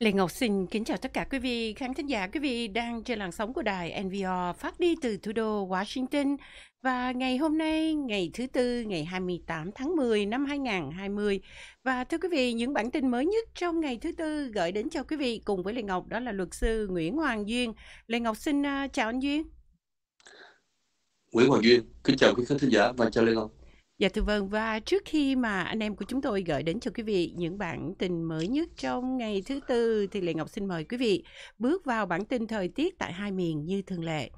Lê Ngọc xin kính chào tất cả quý vị khán thính giả. Quý vị đang trên làn sóng của đài NVR phát đi từ thủ đô Washington. Và ngày hôm nay, ngày thứ Tư, ngày 28 tháng 10 năm 2020. Và thưa quý vị, những bản tin mới nhất trong ngày thứ Tư gửi đến cho quý vị cùng với Lê Ngọc đó là luật sư Nguyễn Hoàng Duyên. Lê Ngọc xin à, chào anh Duyên. Nguyễn Hoàng Duyên, kính chào quý khán thính giả và chào Lê Ngọc. Dạ thưa vâng và trước khi mà anh em của chúng tôi gửi đến cho quý vị những bản tin mới nhất trong ngày thứ tư thì Lệ Ngọc xin mời quý vị bước vào bản tin thời tiết tại hai miền như thường lệ.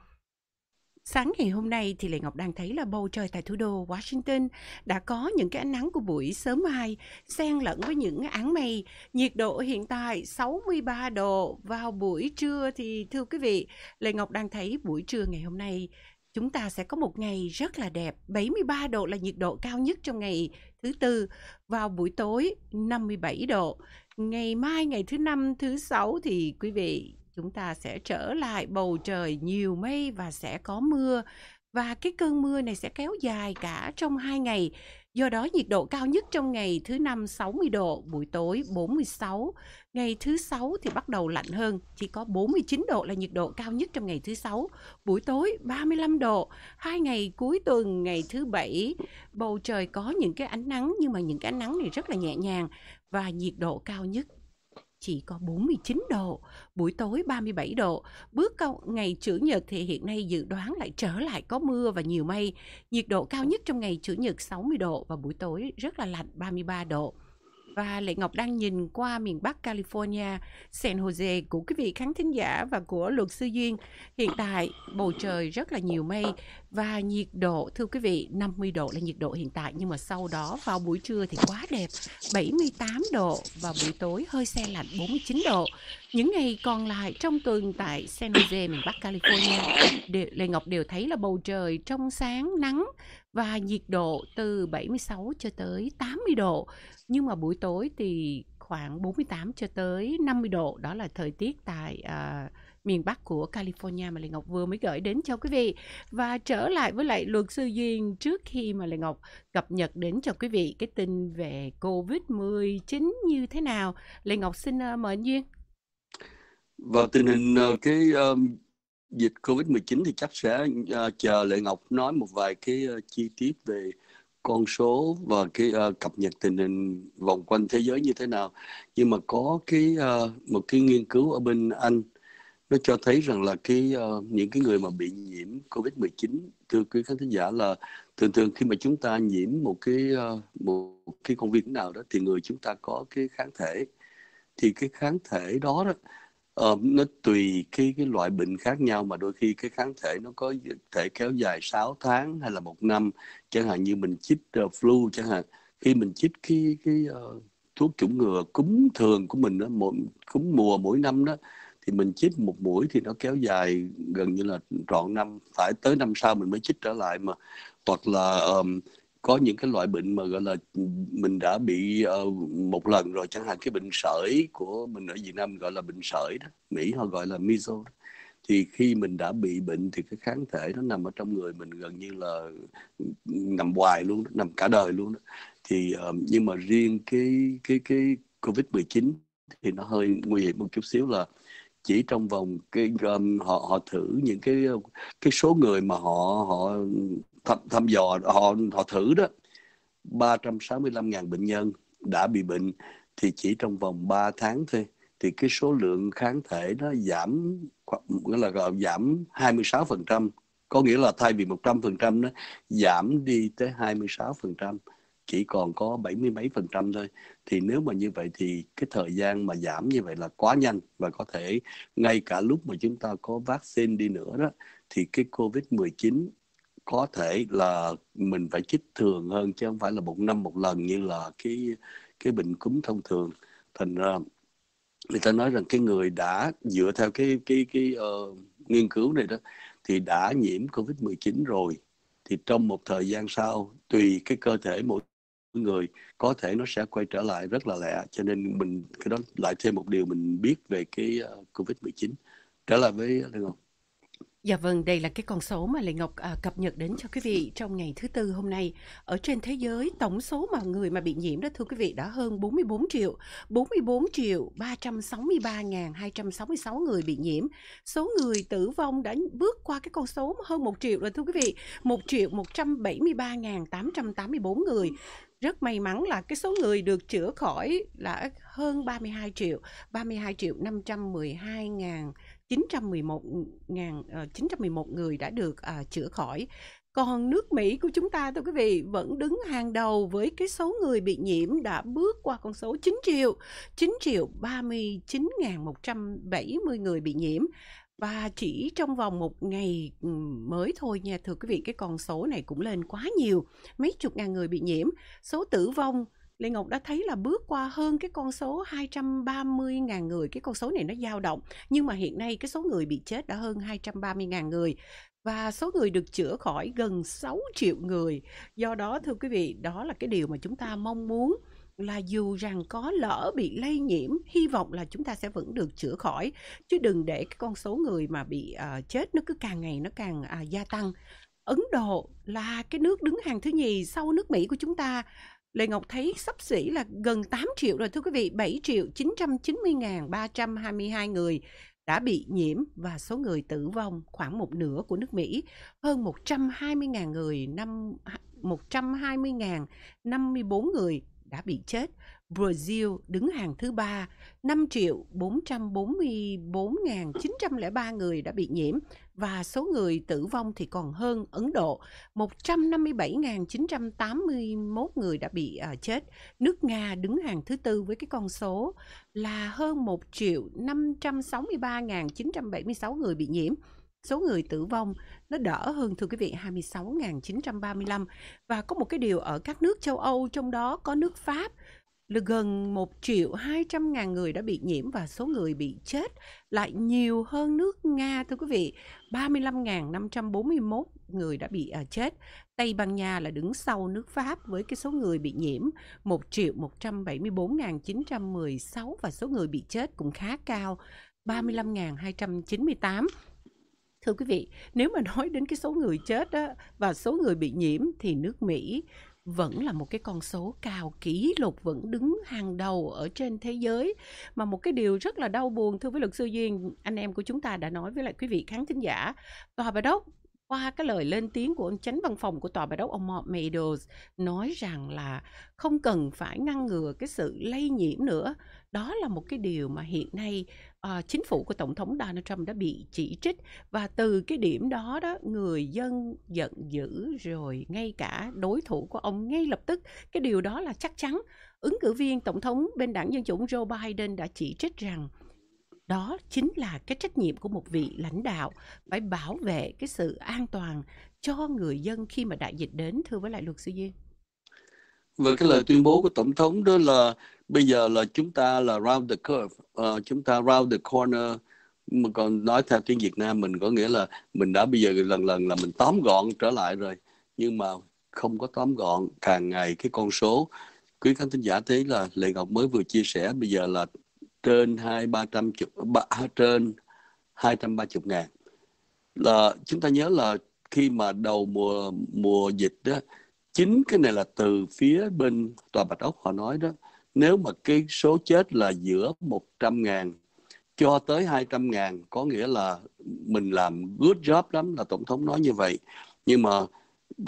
Sáng ngày hôm nay thì Lệ Ngọc đang thấy là bầu trời tại thủ đô Washington đã có những cái ánh nắng của buổi sớm mai xen lẫn với những áng mây. Nhiệt độ hiện tại 63 độ vào buổi trưa thì thưa quý vị, Lệ Ngọc đang thấy buổi trưa ngày hôm nay chúng ta sẽ có một ngày rất là đẹp. 73 độ là nhiệt độ cao nhất trong ngày thứ tư, vào buổi tối 57 độ. Ngày mai, ngày thứ năm, thứ sáu thì quý vị chúng ta sẽ trở lại bầu trời nhiều mây và sẽ có mưa. Và cái cơn mưa này sẽ kéo dài cả trong hai ngày Do đó nhiệt độ cao nhất trong ngày thứ năm 60 độ, buổi tối 46. Ngày thứ sáu thì bắt đầu lạnh hơn, chỉ có 49 độ là nhiệt độ cao nhất trong ngày thứ sáu, buổi tối 35 độ. Hai ngày cuối tuần ngày thứ bảy bầu trời có những cái ánh nắng nhưng mà những cái ánh nắng này rất là nhẹ nhàng và nhiệt độ cao nhất chỉ có 49 độ, buổi tối 37 độ. Bước câu ngày Chủ nhật thì hiện nay dự đoán lại trở lại có mưa và nhiều mây. Nhiệt độ cao nhất trong ngày Chủ nhật 60 độ và buổi tối rất là lạnh 33 độ và Lệ Ngọc đang nhìn qua miền Bắc California, San Jose của quý vị khán thính giả và của luật sư Duyên. Hiện tại bầu trời rất là nhiều mây và nhiệt độ thưa quý vị 50 độ là nhiệt độ hiện tại nhưng mà sau đó vào buổi trưa thì quá đẹp 78 độ và buổi tối hơi xe lạnh 49 độ. Những ngày còn lại trong tuần tại San Jose miền Bắc California, Lệ Ngọc đều thấy là bầu trời trong sáng nắng và nhiệt độ từ 76 cho tới 80 độ. Nhưng mà buổi tối thì khoảng 48 cho tới 50 độ đó là thời tiết tại uh, miền Bắc của California mà Lê Ngọc vừa mới gửi đến cho quý vị. Và trở lại với lại luật sư Duyên trước khi mà Lê Ngọc cập nhật đến cho quý vị cái tin về COVID-19 như thế nào. Lê Ngọc xin uh, mời anh Duyên. Và vâng, tình hình uh, cái um, dịch Covid-19 thì chắc sẽ uh, chờ Lệ Ngọc nói một vài cái uh, chi tiết về con số và cái uh, cập nhật tình hình vòng quanh thế giới như thế nào. Nhưng mà có cái uh, một cái nghiên cứu ở bên Anh nó cho thấy rằng là cái uh, những cái người mà bị nhiễm Covid-19 thưa quý khán thính giả là thường thường khi mà chúng ta nhiễm một cái uh, một cái công việc nào đó thì người chúng ta có cái kháng thể thì cái kháng thể đó đó Ờ, nó tùy cái cái loại bệnh khác nhau mà đôi khi cái kháng thể nó có thể kéo dài 6 tháng hay là một năm chẳng hạn như mình chích uh, flu chẳng hạn khi mình chích cái cái uh, thuốc chủng ngừa cúm thường của mình đó mỗi, cúm mùa mỗi năm đó thì mình chích một mũi thì nó kéo dài gần như là trọn năm phải tới năm sau mình mới chích trở lại mà hoặc là um, có những cái loại bệnh mà gọi là mình đã bị uh, một lần rồi chẳng hạn cái bệnh sởi của mình ở Việt Nam gọi là bệnh sởi đó Mỹ họ gọi là measles thì khi mình đã bị bệnh thì cái kháng thể nó nằm ở trong người mình gần như là nằm hoài luôn đó, nằm cả đời luôn đó thì uh, nhưng mà riêng cái cái cái covid 19 thì nó hơi nguy hiểm một chút xíu là chỉ trong vòng cái um, họ họ thử những cái ờ, cái số người mà họ họ thăm, thăm dò họ họ thử đó 365.000 bệnh nhân đã bị bệnh thì chỉ trong vòng 3 tháng thôi thì cái số lượng kháng thể nó giảm nghĩa là gọi giảm 26%, có nghĩa là thay vì 100% nó giảm đi tới 26%, chỉ còn có 70 mấy phần trăm thôi. Thì nếu mà như vậy thì cái thời gian mà giảm như vậy là quá nhanh và có thể ngay cả lúc mà chúng ta có vaccine đi nữa đó thì cái COVID-19 có thể là mình phải chích thường hơn chứ không phải là một năm một lần như là cái cái bệnh cúm thông thường thành ra người ta nói rằng cái người đã dựa theo cái cái cái uh, nghiên cứu này đó thì đã nhiễm covid 19 rồi thì trong một thời gian sau tùy cái cơ thể mỗi người có thể nó sẽ quay trở lại rất là lẹ cho nên mình cái đó lại thêm một điều mình biết về cái uh, covid 19 trở lại với Lê Ngọc Dạ vâng, đây là cái con số mà Lệ Ngọc à, cập nhật đến cho quý vị trong ngày thứ tư hôm nay. Ở trên thế giới, tổng số mà người mà bị nhiễm đó thưa quý vị đã hơn 44 triệu, 44 triệu 363.266 người bị nhiễm. Số người tử vong đã bước qua cái con số hơn 1 triệu rồi thưa quý vị, 1 triệu 173.884 người rất may mắn là cái số người được chữa khỏi là hơn 32 triệu, 32 triệu 512 ngàn 911 ngàn uh, ờ, 911 người đã được uh, chữa khỏi. Còn nước Mỹ của chúng ta thưa quý vị vẫn đứng hàng đầu với cái số người bị nhiễm đã bước qua con số 9 triệu, 9 triệu 39.170 người bị nhiễm và chỉ trong vòng một ngày ừ, mới thôi nha thưa quý vị cái con số này cũng lên quá nhiều mấy chục ngàn người bị nhiễm số tử vong Lê Ngọc đã thấy là bước qua hơn cái con số 230.000 người, cái con số này nó dao động, nhưng mà hiện nay cái số người bị chết đã hơn 230.000 người và số người được chữa khỏi gần 6 triệu người. Do đó thưa quý vị, đó là cái điều mà chúng ta mong muốn là dù rằng có lỡ bị lây nhiễm, hy vọng là chúng ta sẽ vẫn được chữa khỏi chứ đừng để cái con số người mà bị uh, chết nó cứ càng ngày nó càng uh, gia tăng. Ấn Độ là cái nước đứng hàng thứ nhì sau nước Mỹ của chúng ta Lê Ngọc thấy sắp xỉ là gần 8 triệu rồi thưa quý vị, 7 triệu 990 ngàn 322 người đã bị nhiễm và số người tử vong khoảng một nửa của nước Mỹ, hơn 120.000 người, năm 120.000 54 người đã bị chết. Brazil đứng hàng thứ ba, 5 triệu 444.903 người đã bị nhiễm và số người tử vong thì còn hơn Ấn Độ. 157.981 người đã bị uh, chết. Nước Nga đứng hàng thứ tư với cái con số là hơn 1 triệu 563.976 người bị nhiễm. Số người tử vong nó đỡ hơn thưa quý vị 26.935 và có một cái điều ở các nước châu Âu trong đó có nước Pháp là gần 1 triệu 200 ngàn người đã bị nhiễm và số người bị chết lại nhiều hơn nước Nga thưa quý vị. 35.541 người đã bị à, chết. Tây Ban Nha là đứng sau nước Pháp với cái số người bị nhiễm 1 triệu 174.916 và số người bị chết cũng khá cao 35.298. Thưa quý vị, nếu mà nói đến cái số người chết đó và số người bị nhiễm thì nước Mỹ vẫn là một cái con số cao kỷ lục vẫn đứng hàng đầu ở trên thế giới mà một cái điều rất là đau buồn thưa với luật sư duyên anh em của chúng ta đã nói với lại quý vị khán thính giả tòa bà đốc qua cái lời lên tiếng của ông chánh văn phòng của tòa bà đốc ông Mark Meadows nói rằng là không cần phải ngăn ngừa cái sự lây nhiễm nữa đó là một cái điều mà hiện nay uh, chính phủ của tổng thống Donald Trump đã bị chỉ trích và từ cái điểm đó đó người dân giận dữ rồi ngay cả đối thủ của ông ngay lập tức cái điều đó là chắc chắn ứng cử viên tổng thống bên đảng dân chủ Joe Biden đã chỉ trích rằng đó chính là cái trách nhiệm của một vị lãnh đạo phải bảo vệ cái sự an toàn cho người dân khi mà đại dịch đến thưa với lại luật sư Duyên. Và cái lời tuyên bố của Tổng thống đó là bây giờ là chúng ta là round the curve, uh, chúng ta round the corner, mà còn nói theo tiếng Việt Nam mình có nghĩa là mình đã bây giờ lần lần là mình tóm gọn trở lại rồi nhưng mà không có tóm gọn càng ngày cái con số quý khán thính giả thấy là Lệ Ngọc mới vừa chia sẻ bây giờ là trên hai ba trăm chục trên hai trăm ba chục ngàn là chúng ta nhớ là khi mà đầu mùa mùa dịch đó chính cái này là từ phía bên tòa bạch ốc họ nói đó nếu mà cái số chết là giữa 100 ngàn cho tới 200 ngàn có nghĩa là mình làm good job lắm là tổng thống nói như vậy nhưng mà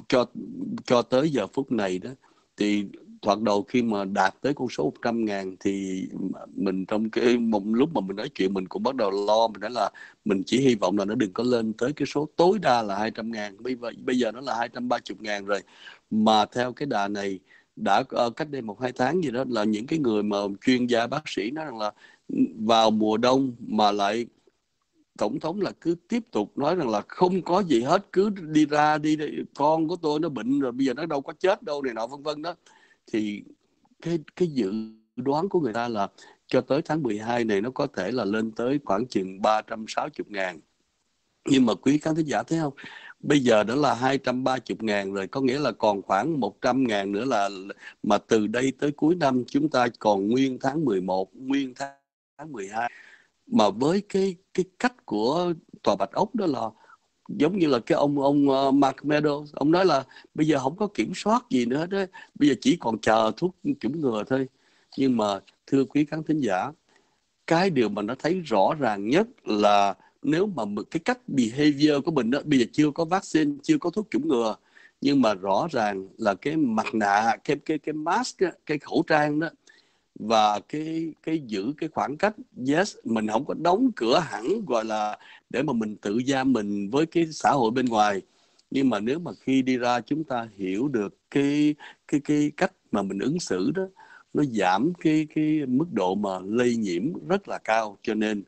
cho cho tới giờ phút này đó thì thoạt đầu khi mà đạt tới con số 100 ngàn thì mình trong cái một lúc mà mình nói chuyện mình cũng bắt đầu lo mình nói là mình chỉ hy vọng là nó đừng có lên tới cái số tối đa là 200 ngàn bây, bây giờ nó là 230 ngàn rồi mà theo cái đà này đã ờ, cách đây một hai tháng gì đó là những cái người mà chuyên gia bác sĩ nói rằng là ừ, vào mùa đông mà lại tổng thống là cứ tiếp tục nói rằng là không có gì hết cứ đi ra đi, đi con của tôi nó bệnh rồi bây giờ nó đâu có chết đâu này nọ vân vân đó thì cái cái dự đoán của người ta là cho tới tháng 12 này nó có thể là lên tới khoảng chừng 360 ngàn. Nhưng mà quý khán thính giả thấy không? Bây giờ đã là 230 ngàn rồi, có nghĩa là còn khoảng 100 ngàn nữa là mà từ đây tới cuối năm chúng ta còn nguyên tháng 11, nguyên tháng 12. Mà với cái cái cách của Tòa Bạch Ốc đó là giống như là cái ông ông ờ, Mark Meadows ông nói là bây giờ không có kiểm soát gì nữa đấy bây giờ chỉ còn chờ thuốc chủng ngừa thôi nhưng mà thưa quý khán thính giả cái điều mà nó thấy rõ ràng nhất là nếu mà cái cách behavior của mình đó, bây giờ chưa có vaccine chưa có thuốc chủng ngừa nhưng mà rõ ràng là cái mặt nạ cái cái cái mask cái khẩu trang đó và cái cái giữ cái khoảng cách yes mình không có đóng cửa hẳn gọi là để mà mình tự gia mình với cái xã hội bên ngoài nhưng mà nếu mà khi đi ra chúng ta hiểu được cái cái cái cách mà mình ứng xử đó nó giảm cái cái mức độ mà lây nhiễm rất là cao cho nên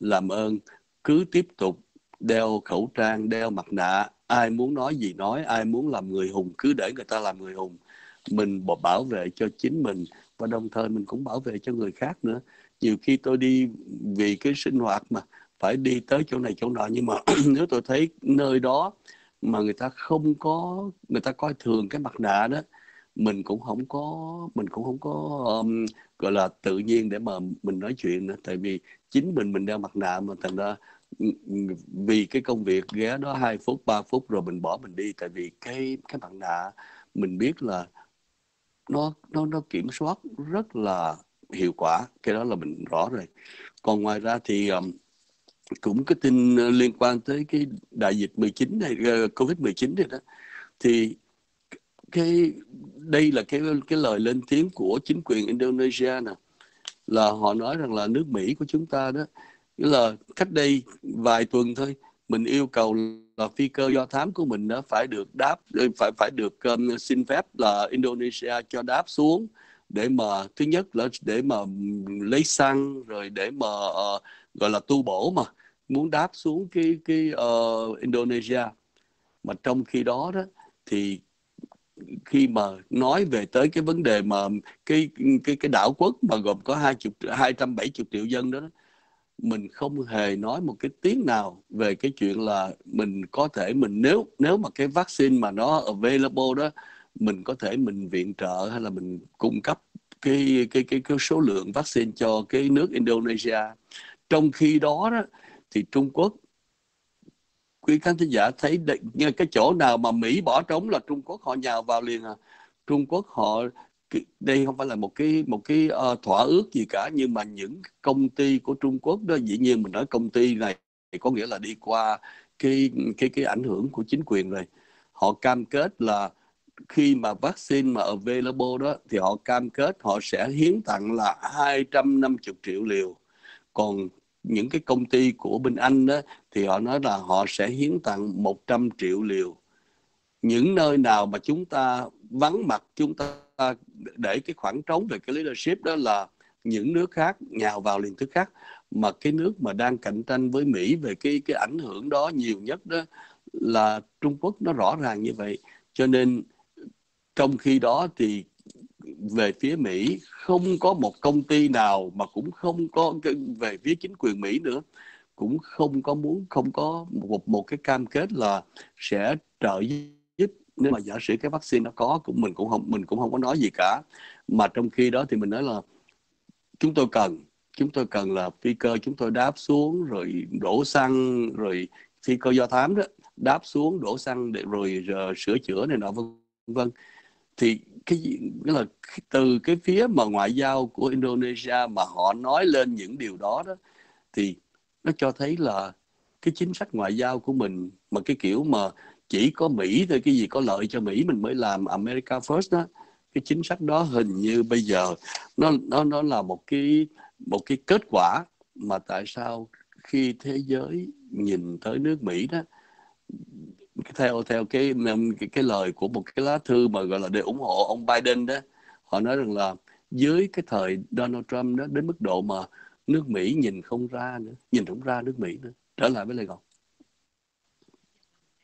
làm ơn cứ tiếp tục đeo khẩu trang đeo mặt nạ ai muốn nói gì nói ai muốn làm người hùng cứ để người ta làm người hùng mình bảo vệ cho chính mình và đồng thời mình cũng bảo vệ cho người khác nữa nhiều khi tôi đi vì cái sinh hoạt mà phải đi tới chỗ này chỗ nọ nhưng mà nếu tôi thấy nơi đó mà người ta không có người ta coi thường cái mặt nạ đó mình cũng không có mình cũng không có um, gọi là tự nhiên để mà mình nói chuyện nữa tại vì chính mình mình đeo mặt nạ mà thành ra ừ, ừ, vì cái công việc ghé đó 2 phút 3 phút rồi mình bỏ mình đi tại vì cái cái mặt nạ mình biết là nó nó nó kiểm soát rất là hiệu quả cái đó là mình rõ rồi còn ngoài ra thì um, cũng cái tin liên quan tới cái đại dịch 19 này ờ, covid 19 này đó thì cái đây là cái cái lời lên tiếng của chính quyền Indonesia nè là họ nói rằng là nước Mỹ của chúng ta đó là cách đây vài tuần thôi mình yêu cầu là phi cơ do thám của mình đó phải được đáp ờ, phải phải được um, xin phép là Indonesia cho đáp xuống để mà thứ nhất là để mà lấy xăng rồi để mà uh, gọi là tu bổ mà muốn đáp xuống cái cái uh, Indonesia mà trong khi đó đó thì khi mà nói về tới cái vấn đề mà cái cái cái đảo quốc mà gồm có hai chục hai trăm bảy chục triệu dân đó, đó mình không hề nói một cái tiếng nào về cái chuyện là mình có thể mình nếu nếu mà cái vaccine mà nó available đó mình có thể mình viện trợ hay là mình cung cấp cái cái cái, cái số lượng vaccine cho cái nước Indonesia trong khi đó, đó thì Trung Quốc quý khán thính giả thấy cái chỗ nào mà Mỹ bỏ trống là Trung Quốc họ nhào vào liền à Trung Quốc họ đây không phải là một cái một cái uh, thỏa ước gì cả nhưng mà những công ty của Trung Quốc đó dĩ nhiên mình nói công ty này thì có nghĩa là đi qua cái cái cái ảnh hưởng của chính quyền rồi họ cam kết là khi mà vaccine mà available đó thì họ cam kết họ sẽ hiến tặng là 250 triệu liều còn những cái công ty của bên Anh đó thì họ nói là họ sẽ hiến tặng 100 triệu liều những nơi nào mà chúng ta vắng mặt chúng ta để cái khoảng trống về cái leadership đó là những nước khác nhào vào liền thức khác mà cái nước mà đang cạnh tranh với Mỹ về cái cái ảnh hưởng đó nhiều nhất đó là Trung Quốc nó rõ ràng như vậy cho nên trong khi đó thì về phía Mỹ không có một công ty nào mà cũng không có về phía chính quyền Mỹ nữa cũng không có muốn không có một một cái cam kết là sẽ trợ giúp nếu dạ. mà giả sử cái vaccine nó có cũng mình cũng không mình cũng không có nói gì cả mà trong khi đó thì mình nói là chúng tôi cần chúng tôi cần là phi cơ chúng tôi đáp xuống rồi đổ xăng rồi phi cơ do thám đó đáp xuống đổ xăng để rồi uh, sửa chữa này nọ vân vân thì cái gì nghĩa là từ cái phía mà ngoại giao của Indonesia mà họ nói lên những điều đó đó thì nó cho thấy là cái chính sách ngoại giao của mình mà cái kiểu mà chỉ có Mỹ thôi cái gì có lợi cho Mỹ mình mới làm America First đó cái chính sách đó hình như bây giờ nó nó nó là một cái một cái kết quả mà tại sao khi thế giới nhìn tới nước Mỹ đó theo theo cái cái, cái lời của một cái lá thư mà gọi là để ủng hộ ông Biden đó họ nói rằng là dưới cái thời Donald Trump đó đến mức độ mà nước Mỹ nhìn không ra nữa nhìn không ra nước Mỹ nữa trở lại với Lê Ngọc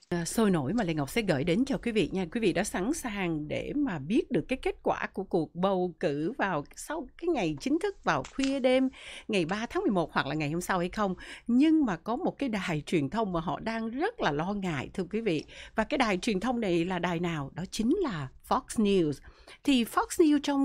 À, sôi nổi mà Lê Ngọc sẽ gửi đến cho quý vị nha. Quý vị đã sẵn sàng để mà biết được cái kết quả của cuộc bầu cử vào sau cái ngày chính thức vào khuya đêm ngày 3 tháng 11 hoặc là ngày hôm sau hay không. Nhưng mà có một cái đài truyền thông mà họ đang rất là lo ngại thưa quý vị. Và cái đài truyền thông này là đài nào? Đó chính là Fox News thì Fox News trong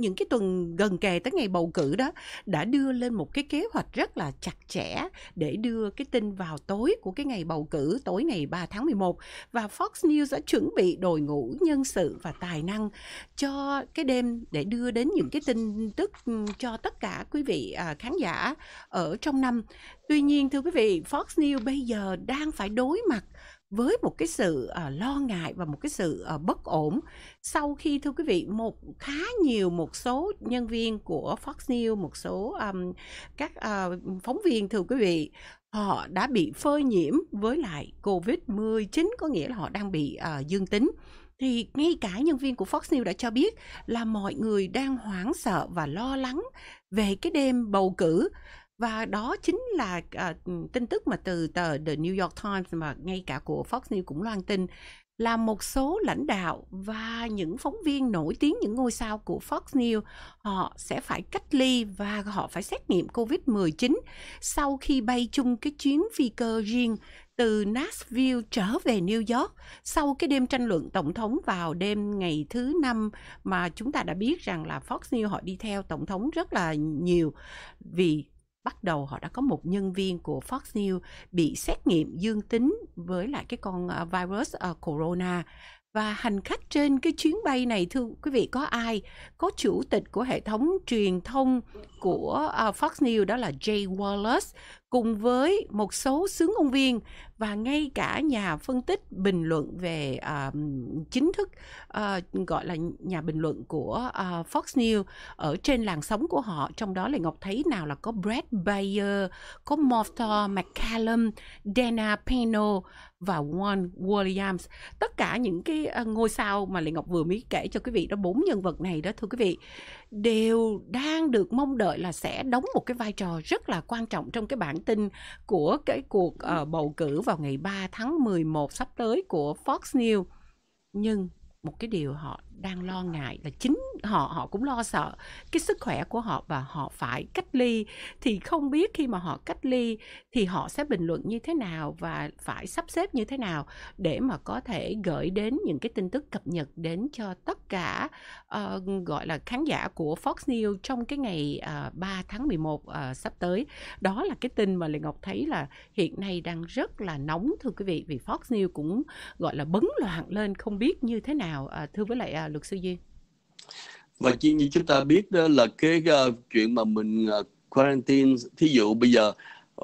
những cái tuần gần kề tới ngày bầu cử đó đã đưa lên một cái kế hoạch rất là chặt chẽ để đưa cái tin vào tối của cái ngày bầu cử tối ngày 3 tháng 11 và Fox News đã chuẩn bị đội ngũ nhân sự và tài năng cho cái đêm để đưa đến những cái tin tức ừ, cho tất cả quý vị à, khán giả ở trong năm. Tuy nhiên thưa quý vị, Fox News bây giờ đang phải đối mặt với một cái sự uh, lo ngại và một cái sự uh, bất ổn sau khi thưa quý vị một khá nhiều một số nhân viên của Fox News một số um, các uh, phóng viên thưa quý vị họ đã bị phơi nhiễm với lại Covid 19 có nghĩa là họ đang bị uh, dương tính thì ngay cả nhân viên của Fox News đã cho biết là mọi người đang hoảng sợ và lo lắng về cái đêm bầu cử và đó chính là uh, tin tức mà từ tờ The New York Times mà ngay cả của Fox News cũng loan tin là một số lãnh đạo và những phóng viên nổi tiếng những ngôi sao của Fox News họ sẽ phải cách ly và họ phải xét nghiệm COVID-19 sau khi bay chung cái chuyến phi cơ riêng từ Nashville trở về New York sau cái đêm tranh luận tổng thống vào đêm ngày thứ năm mà chúng ta đã biết rằng là Fox News họ đi theo tổng thống rất là nhiều vì bắt đầu họ đã có một nhân viên của Fox News bị xét nghiệm dương tính với lại cái con à, virus à, corona và hành khách trên cái chuyến bay này thưa quý vị có ai có chủ tịch của hệ thống truyền thông của à, Fox News đó là Jay Wallace cùng với một số sướng ông viên và ngay cả nhà phân tích bình luận về uh, chính thức uh, gọi là nhà bình luận của uh, Fox News ở trên làn sóng của họ trong đó là Ngọc thấy nào là có Brad Bayer, có Martha McCallum, Dana Pino và Juan Williams tất cả những cái ờ, ngôi sao mà Lệ Ngọc vừa mới kể cho quý vị đó bốn nhân vật này đó thưa quý vị đều đang được mong đợi là sẽ đóng một cái vai trò rất là quan trọng trong cái bản tin của cái cuộc uh, bầu cử vào ngày 3 tháng 11 sắp tới của Fox News nhưng một cái điều họ đang lo ngại là chính họ họ cũng lo sợ cái sức khỏe của họ và họ phải cách ly thì không biết khi mà họ cách ly thì họ sẽ bình luận như thế nào và phải sắp xếp như thế nào để mà có thể gửi đến những cái tin tức cập nhật đến cho tất cả uh, gọi là khán giả của Fox News trong cái ngày uh, ờ, 3 tháng 11 uh, ờ, sắp tới. Đó là cái tin mà Lê Ngọc thấy là hiện nay đang rất là nóng thưa quý vị vì Fox News cũng gọi là bấn loạn lên không biết như thế nào uh, thưa với lại uh, là luật sư Duyên? Và chỉ như chúng ta biết đó là cái uh, chuyện mà mình uh, quarantine, thí dụ bây giờ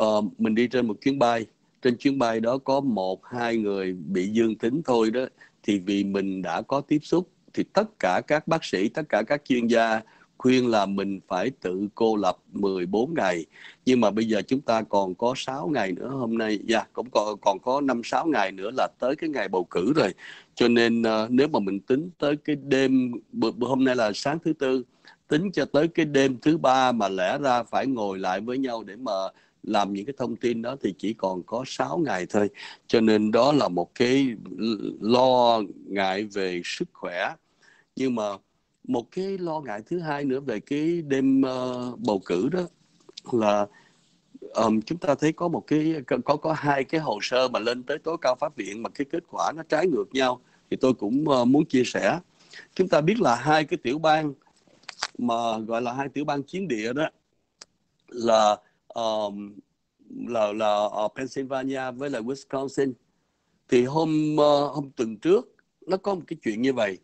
uh, mình đi trên một chuyến bay, trên chuyến bay đó có một hai người bị dương tính thôi đó thì vì mình đã có tiếp xúc thì tất cả các bác sĩ, tất cả các chuyên gia khuyên là mình phải tự cô lập 14 ngày nhưng mà bây giờ chúng ta còn có 6 ngày nữa hôm nay dạ yeah, cũng còn còn có 5 6 ngày nữa là tới cái ngày bầu cử rồi cho nên uh, nếu mà mình tính tới cái đêm hôm nay là sáng thứ tư tính cho tới cái đêm thứ ba mà lẽ ra phải ngồi lại với nhau để mà làm những cái thông tin đó thì chỉ còn có 6 ngày thôi. Cho nên đó là một cái lo ngại về sức khỏe. Nhưng mà một cái lo ngại thứ hai nữa về cái đêm uh, bầu cử đó là um, chúng ta thấy có một cái có có hai cái hồ sơ mà lên tới tối cao pháp viện mà cái kết quả nó trái ngược nhau thì tôi cũng uh, muốn chia sẻ chúng ta biết là hai cái tiểu bang mà gọi là hai tiểu bang chiến địa đó là um, là là ờ, Pennsylvania với là Wisconsin thì hôm uh, hôm tuần trước nó có một cái chuyện như vậy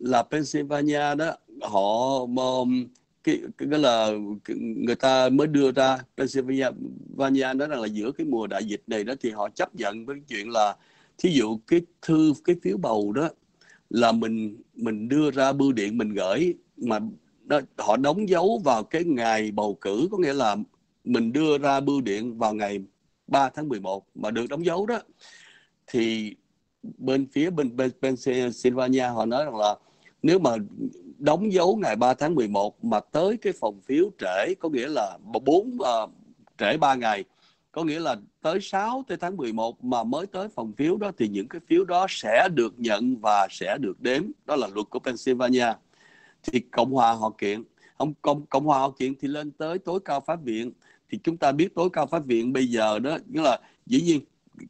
là Pennsylvania đó họ um, cái, cái, cái là cái, người ta mới đưa ra Pennsylvania nói rằng là giữa cái mùa đại dịch này đó thì họ chấp nhận với chuyện là thí dụ cái thư cái phiếu bầu đó là mình mình đưa ra bưu điện mình gửi mà đó, họ đóng dấu vào cái ngày bầu cử có nghĩa là mình đưa ra bưu điện vào ngày 3 tháng 11 mà được đóng dấu đó thì bên phía bên, bên Pennsylvania họ nói rằng là nếu mà đóng dấu ngày 3 tháng 11 mà tới cái phòng phiếu trễ có nghĩa là 4 uh, ờ, trễ 3 ngày có nghĩa là tới 6 tới tháng 11 mà mới tới phòng phiếu đó thì những cái phiếu đó sẽ được nhận và sẽ được đếm đó là luật của Pennsylvania thì Cộng hòa họ kiện không Cộng, Cộng hòa họ kiện thì lên tới tối cao pháp viện thì chúng ta biết tối cao pháp viện bây giờ đó nghĩa là dĩ nhiên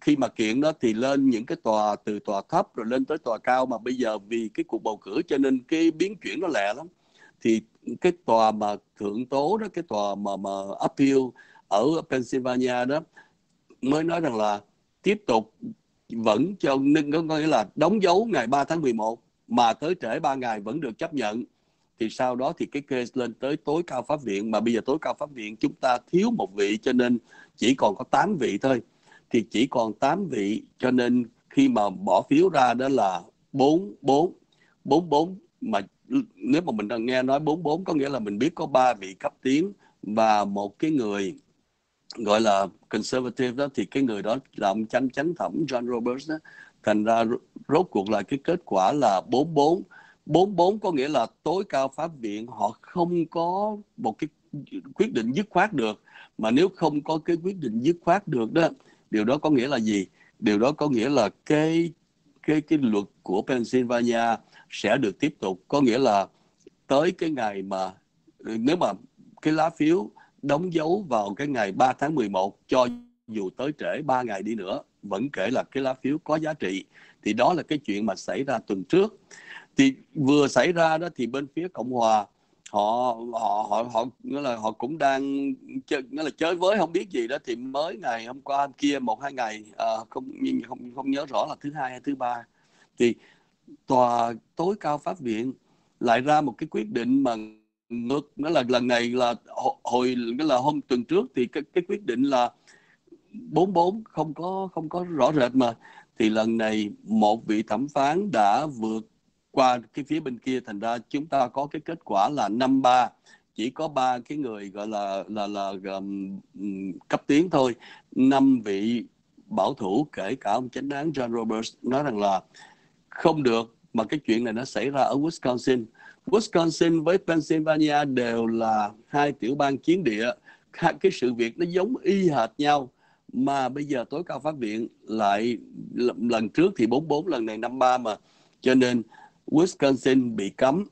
khi mà kiện đó thì lên những cái tòa từ tòa thấp rồi lên tới tòa cao mà bây giờ vì cái cuộc bầu cử cho nên cái biến chuyển nó lẹ lắm thì cái tòa mà thượng tố đó cái tòa mà mà appeal ở Pennsylvania đó mới nói rằng là tiếp tục vẫn cho nên có nghĩa là đóng dấu ngày 3 tháng 11 mà tới trễ 3 ngày vẫn được chấp nhận thì sau đó thì cái case lên tới tối cao pháp viện mà bây giờ tối cao pháp viện chúng ta thiếu một vị cho nên chỉ còn có 8 vị thôi thì chỉ còn 8 vị cho nên khi mà bỏ phiếu ra đó là 4 4 4 4 mà nếu mà mình đang nghe nói 4 4 có nghĩa là mình biết có ba vị cấp tiến và một cái người gọi là conservative đó thì cái người đó là ông chánh chánh thẩm John Roberts đó thành ra rốt cuộc là cái kết quả là 44 44 có nghĩa là tối cao pháp viện họ không có một cái quyết định dứt khoát được mà nếu không có cái quyết định dứt khoát được đó điều đó có nghĩa là gì điều đó có nghĩa là cái cái cái luật của Pennsylvania sẽ được tiếp tục có nghĩa là tới cái ngày mà nếu mà cái lá phiếu đóng dấu vào cái ngày 3 tháng 11 cho dù tới trễ 3 ngày đi nữa vẫn kể là cái lá phiếu có giá trị thì đó là cái chuyện mà xảy ra tuần trước thì vừa xảy ra đó thì bên phía Cộng hòa họ họ họ họ nghĩa là họ cũng đang chơi, nghĩa là chơi với không biết gì đó thì mới ngày hôm qua hôm kia một hai ngày à, không nhưng không không nhớ rõ là thứ hai hay thứ ba thì tòa tối cao pháp viện lại ra một cái quyết định mà ngược nghĩa là lần này là hồi nghĩa là hôm tuần trước thì cái, cái quyết định là 44 không có không có rõ rệt mà thì lần này một vị thẩm phán đã vượt qua cái phía bên kia thành ra chúng ta có cái kết quả là năm ba chỉ có ba cái người gọi là là là um, cấp tiến thôi năm vị bảo thủ kể cả ông chánh đáng John Roberts nói rằng là không được mà cái chuyện này nó xảy ra ở Wisconsin Wisconsin với Pennsylvania đều là hai tiểu bang chiến địa cái sự việc nó giống y hệt nhau mà bây giờ tối cao phát viện lại lần trước thì 44 lần này 53 mà cho nên Wisconsin bị cấm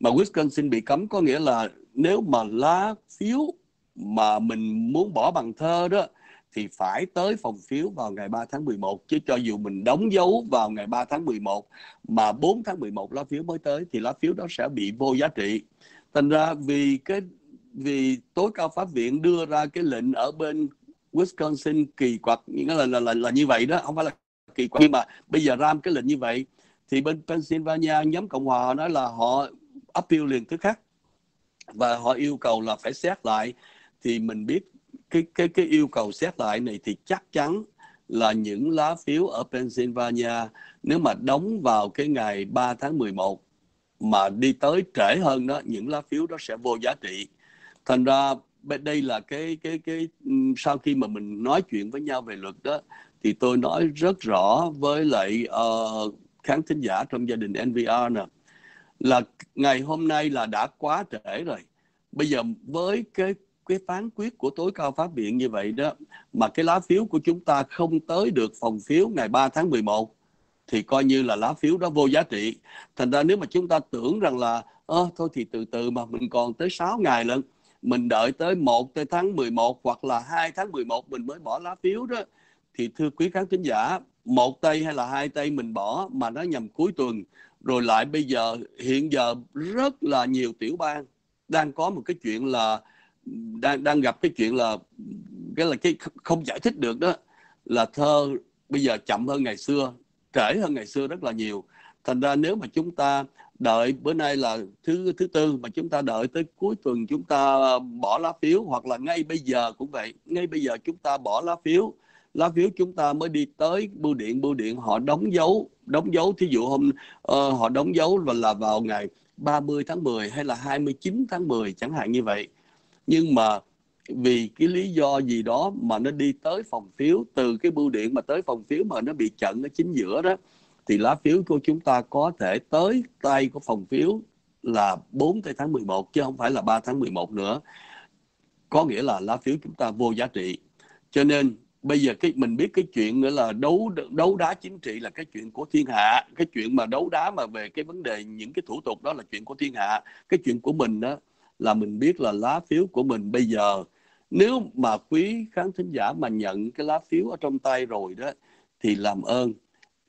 mà Wisconsin bị cấm có nghĩa là nếu mà lá phiếu mà mình muốn bỏ bằng thơ đó thì phải tới phòng phiếu vào ngày 3 tháng 11 chứ cho dù mình đóng dấu vào ngày 3 tháng 11 mà 4 tháng 11 lá phiếu mới tới thì lá phiếu đó sẽ bị vô giá trị. Thành ra vì cái vì tối cao pháp viện đưa ra cái lệnh ở bên Wisconsin kỳ quặc nghĩa là là, là là như vậy đó, không phải là kỳ quặc nhưng mà bây giờ ram cái lệnh như vậy thì bên Pennsylvania nhóm Cộng hòa nói là họ appeal liền thứ khác và họ yêu cầu là phải xét lại thì mình biết cái cái cái yêu cầu xét lại này thì chắc chắn là những lá phiếu ở Pennsylvania nếu mà đóng vào cái ngày 3 tháng 11 mà đi tới trễ hơn đó những lá phiếu đó sẽ vô giá trị thành ra đây là cái cái cái sau khi mà mình nói chuyện với nhau về luật đó thì tôi nói rất rõ với lại uh, khán thính giả trong gia đình NVR nè là ngày hôm nay là đã quá trễ rồi bây giờ với cái cái phán quyết của tối cao pháp viện như vậy đó mà cái lá phiếu của chúng ta không tới được phòng phiếu ngày 3 tháng 11 thì coi như là lá phiếu đó vô giá trị. Thành ra nếu mà chúng ta tưởng rằng là ơ thôi thì từ từ mà mình còn tới 6 ngày lận, mình đợi tới 1 tới tháng 11 hoặc là 2 tháng 11 mình mới bỏ lá phiếu đó thì thưa quý khán thính giả một tay hay là hai tay mình bỏ mà nó nhằm cuối tuần rồi lại bây giờ hiện giờ rất là nhiều tiểu bang đang có một cái chuyện là đang đang gặp cái chuyện là cái là cái không giải thích được đó là thơ bây giờ chậm hơn ngày xưa trễ hơn ngày xưa rất là nhiều thành ra nếu mà chúng ta đợi bữa nay là thứ thứ tư mà chúng ta đợi tới cuối tuần chúng ta bỏ lá phiếu hoặc là ngay bây giờ cũng vậy ngay bây giờ chúng ta bỏ lá phiếu lá phiếu chúng ta mới đi tới bưu điện bưu điện họ đóng dấu đóng dấu thí dụ hôm uh, họ đóng dấu và là vào ngày 30 tháng 10 hay là 29 tháng 10 chẳng hạn như vậy nhưng mà vì cái lý do gì đó mà nó đi tới phòng phiếu từ cái bưu điện mà tới phòng phiếu mà nó bị chặn ở chính giữa đó thì lá phiếu của chúng ta có thể tới tay của phòng phiếu là 4 tới tháng 11 chứ không phải là 3 tháng 11 nữa. Có nghĩa là lá phiếu chúng ta vô giá trị. Cho nên bây giờ cái mình biết cái chuyện nữa là đấu đấu đá chính trị là cái chuyện của thiên hạ cái chuyện mà đấu đá mà về cái vấn đề những cái thủ tục đó là chuyện của thiên hạ cái chuyện của mình đó là mình biết là lá phiếu của mình bây giờ nếu mà quý khán thính giả mà nhận cái lá phiếu ở trong tay rồi đó thì làm ơn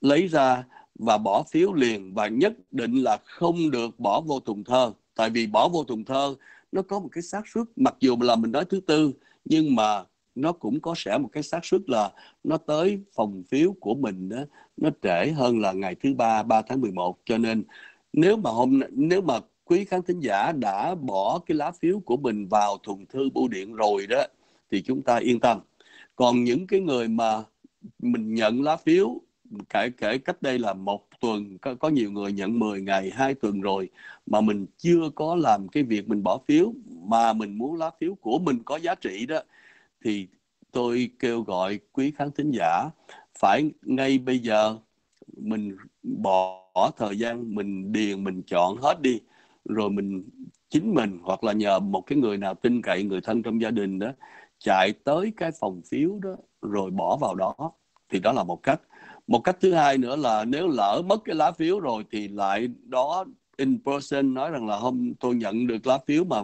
lấy ra và bỏ phiếu liền và nhất định là không được bỏ vô thùng thơ tại vì bỏ vô thùng thơ nó có một cái xác suất mặc dù là mình nói thứ tư nhưng mà nó cũng có sẽ một cái xác suất là nó tới phòng phiếu của mình đó, nó trễ hơn là ngày thứ ba 3 tháng 11 cho nên nếu mà hôm nếu mà quý khán thính giả đã bỏ cái lá phiếu của mình vào thùng thư bưu điện rồi đó thì chúng ta yên tâm còn những cái người mà mình nhận lá phiếu kể kể cách đây là một tuần có, có nhiều người nhận 10 ngày hai tuần rồi mà mình chưa có làm cái việc mình bỏ phiếu mà mình muốn lá phiếu của mình có giá trị đó thì tôi kêu gọi quý khán thính giả phải ngay bây giờ mình bỏ thời gian mình điền mình chọn hết đi rồi mình chính mình hoặc là nhờ một cái người nào tin cậy người thân trong gia đình đó chạy tới cái phòng phiếu đó rồi bỏ vào đó thì đó là một cách một cách thứ hai nữa là nếu lỡ mất cái lá phiếu rồi thì lại đó in person nói rằng là hôm tôi nhận được lá phiếu mà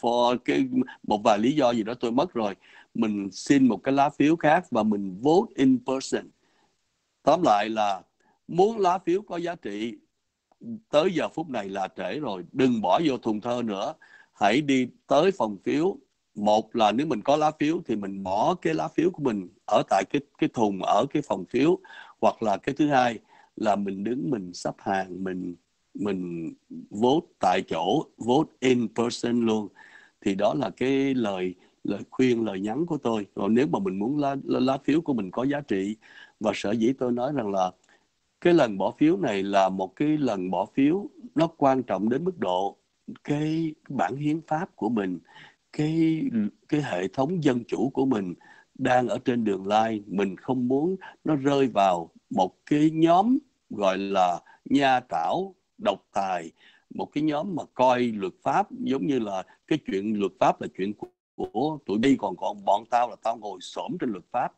for cái một vài lý do gì đó tôi mất rồi mình xin một cái lá phiếu khác và mình vote in person tóm lại là muốn lá phiếu có giá trị tới giờ phút này là trễ rồi đừng bỏ vô thùng thơ nữa hãy đi tới phòng phiếu một là nếu mình có lá phiếu thì mình bỏ cái lá phiếu của mình ở tại cái cái thùng ở cái phòng phiếu hoặc là cái thứ hai là mình đứng mình sắp hàng mình mình vote tại chỗ vote in person luôn thì đó là cái lời lời khuyên lời nhắn của tôi còn nếu mà mình muốn lá, lá, lá phiếu của mình có giá trị và sở dĩ tôi nói rằng là cái lần bỏ phiếu này là một cái lần bỏ phiếu nó quan trọng đến mức độ cái bản hiến pháp của mình cái ừ. cái hệ thống dân chủ của mình đang ở trên đường lai mình không muốn nó rơi vào một cái nhóm gọi là nha tảo độc tài một cái nhóm mà coi luật pháp giống như là cái chuyện luật pháp là chuyện của của tụi đi còn còn bọn tao là tao ngồi xổm trên luật pháp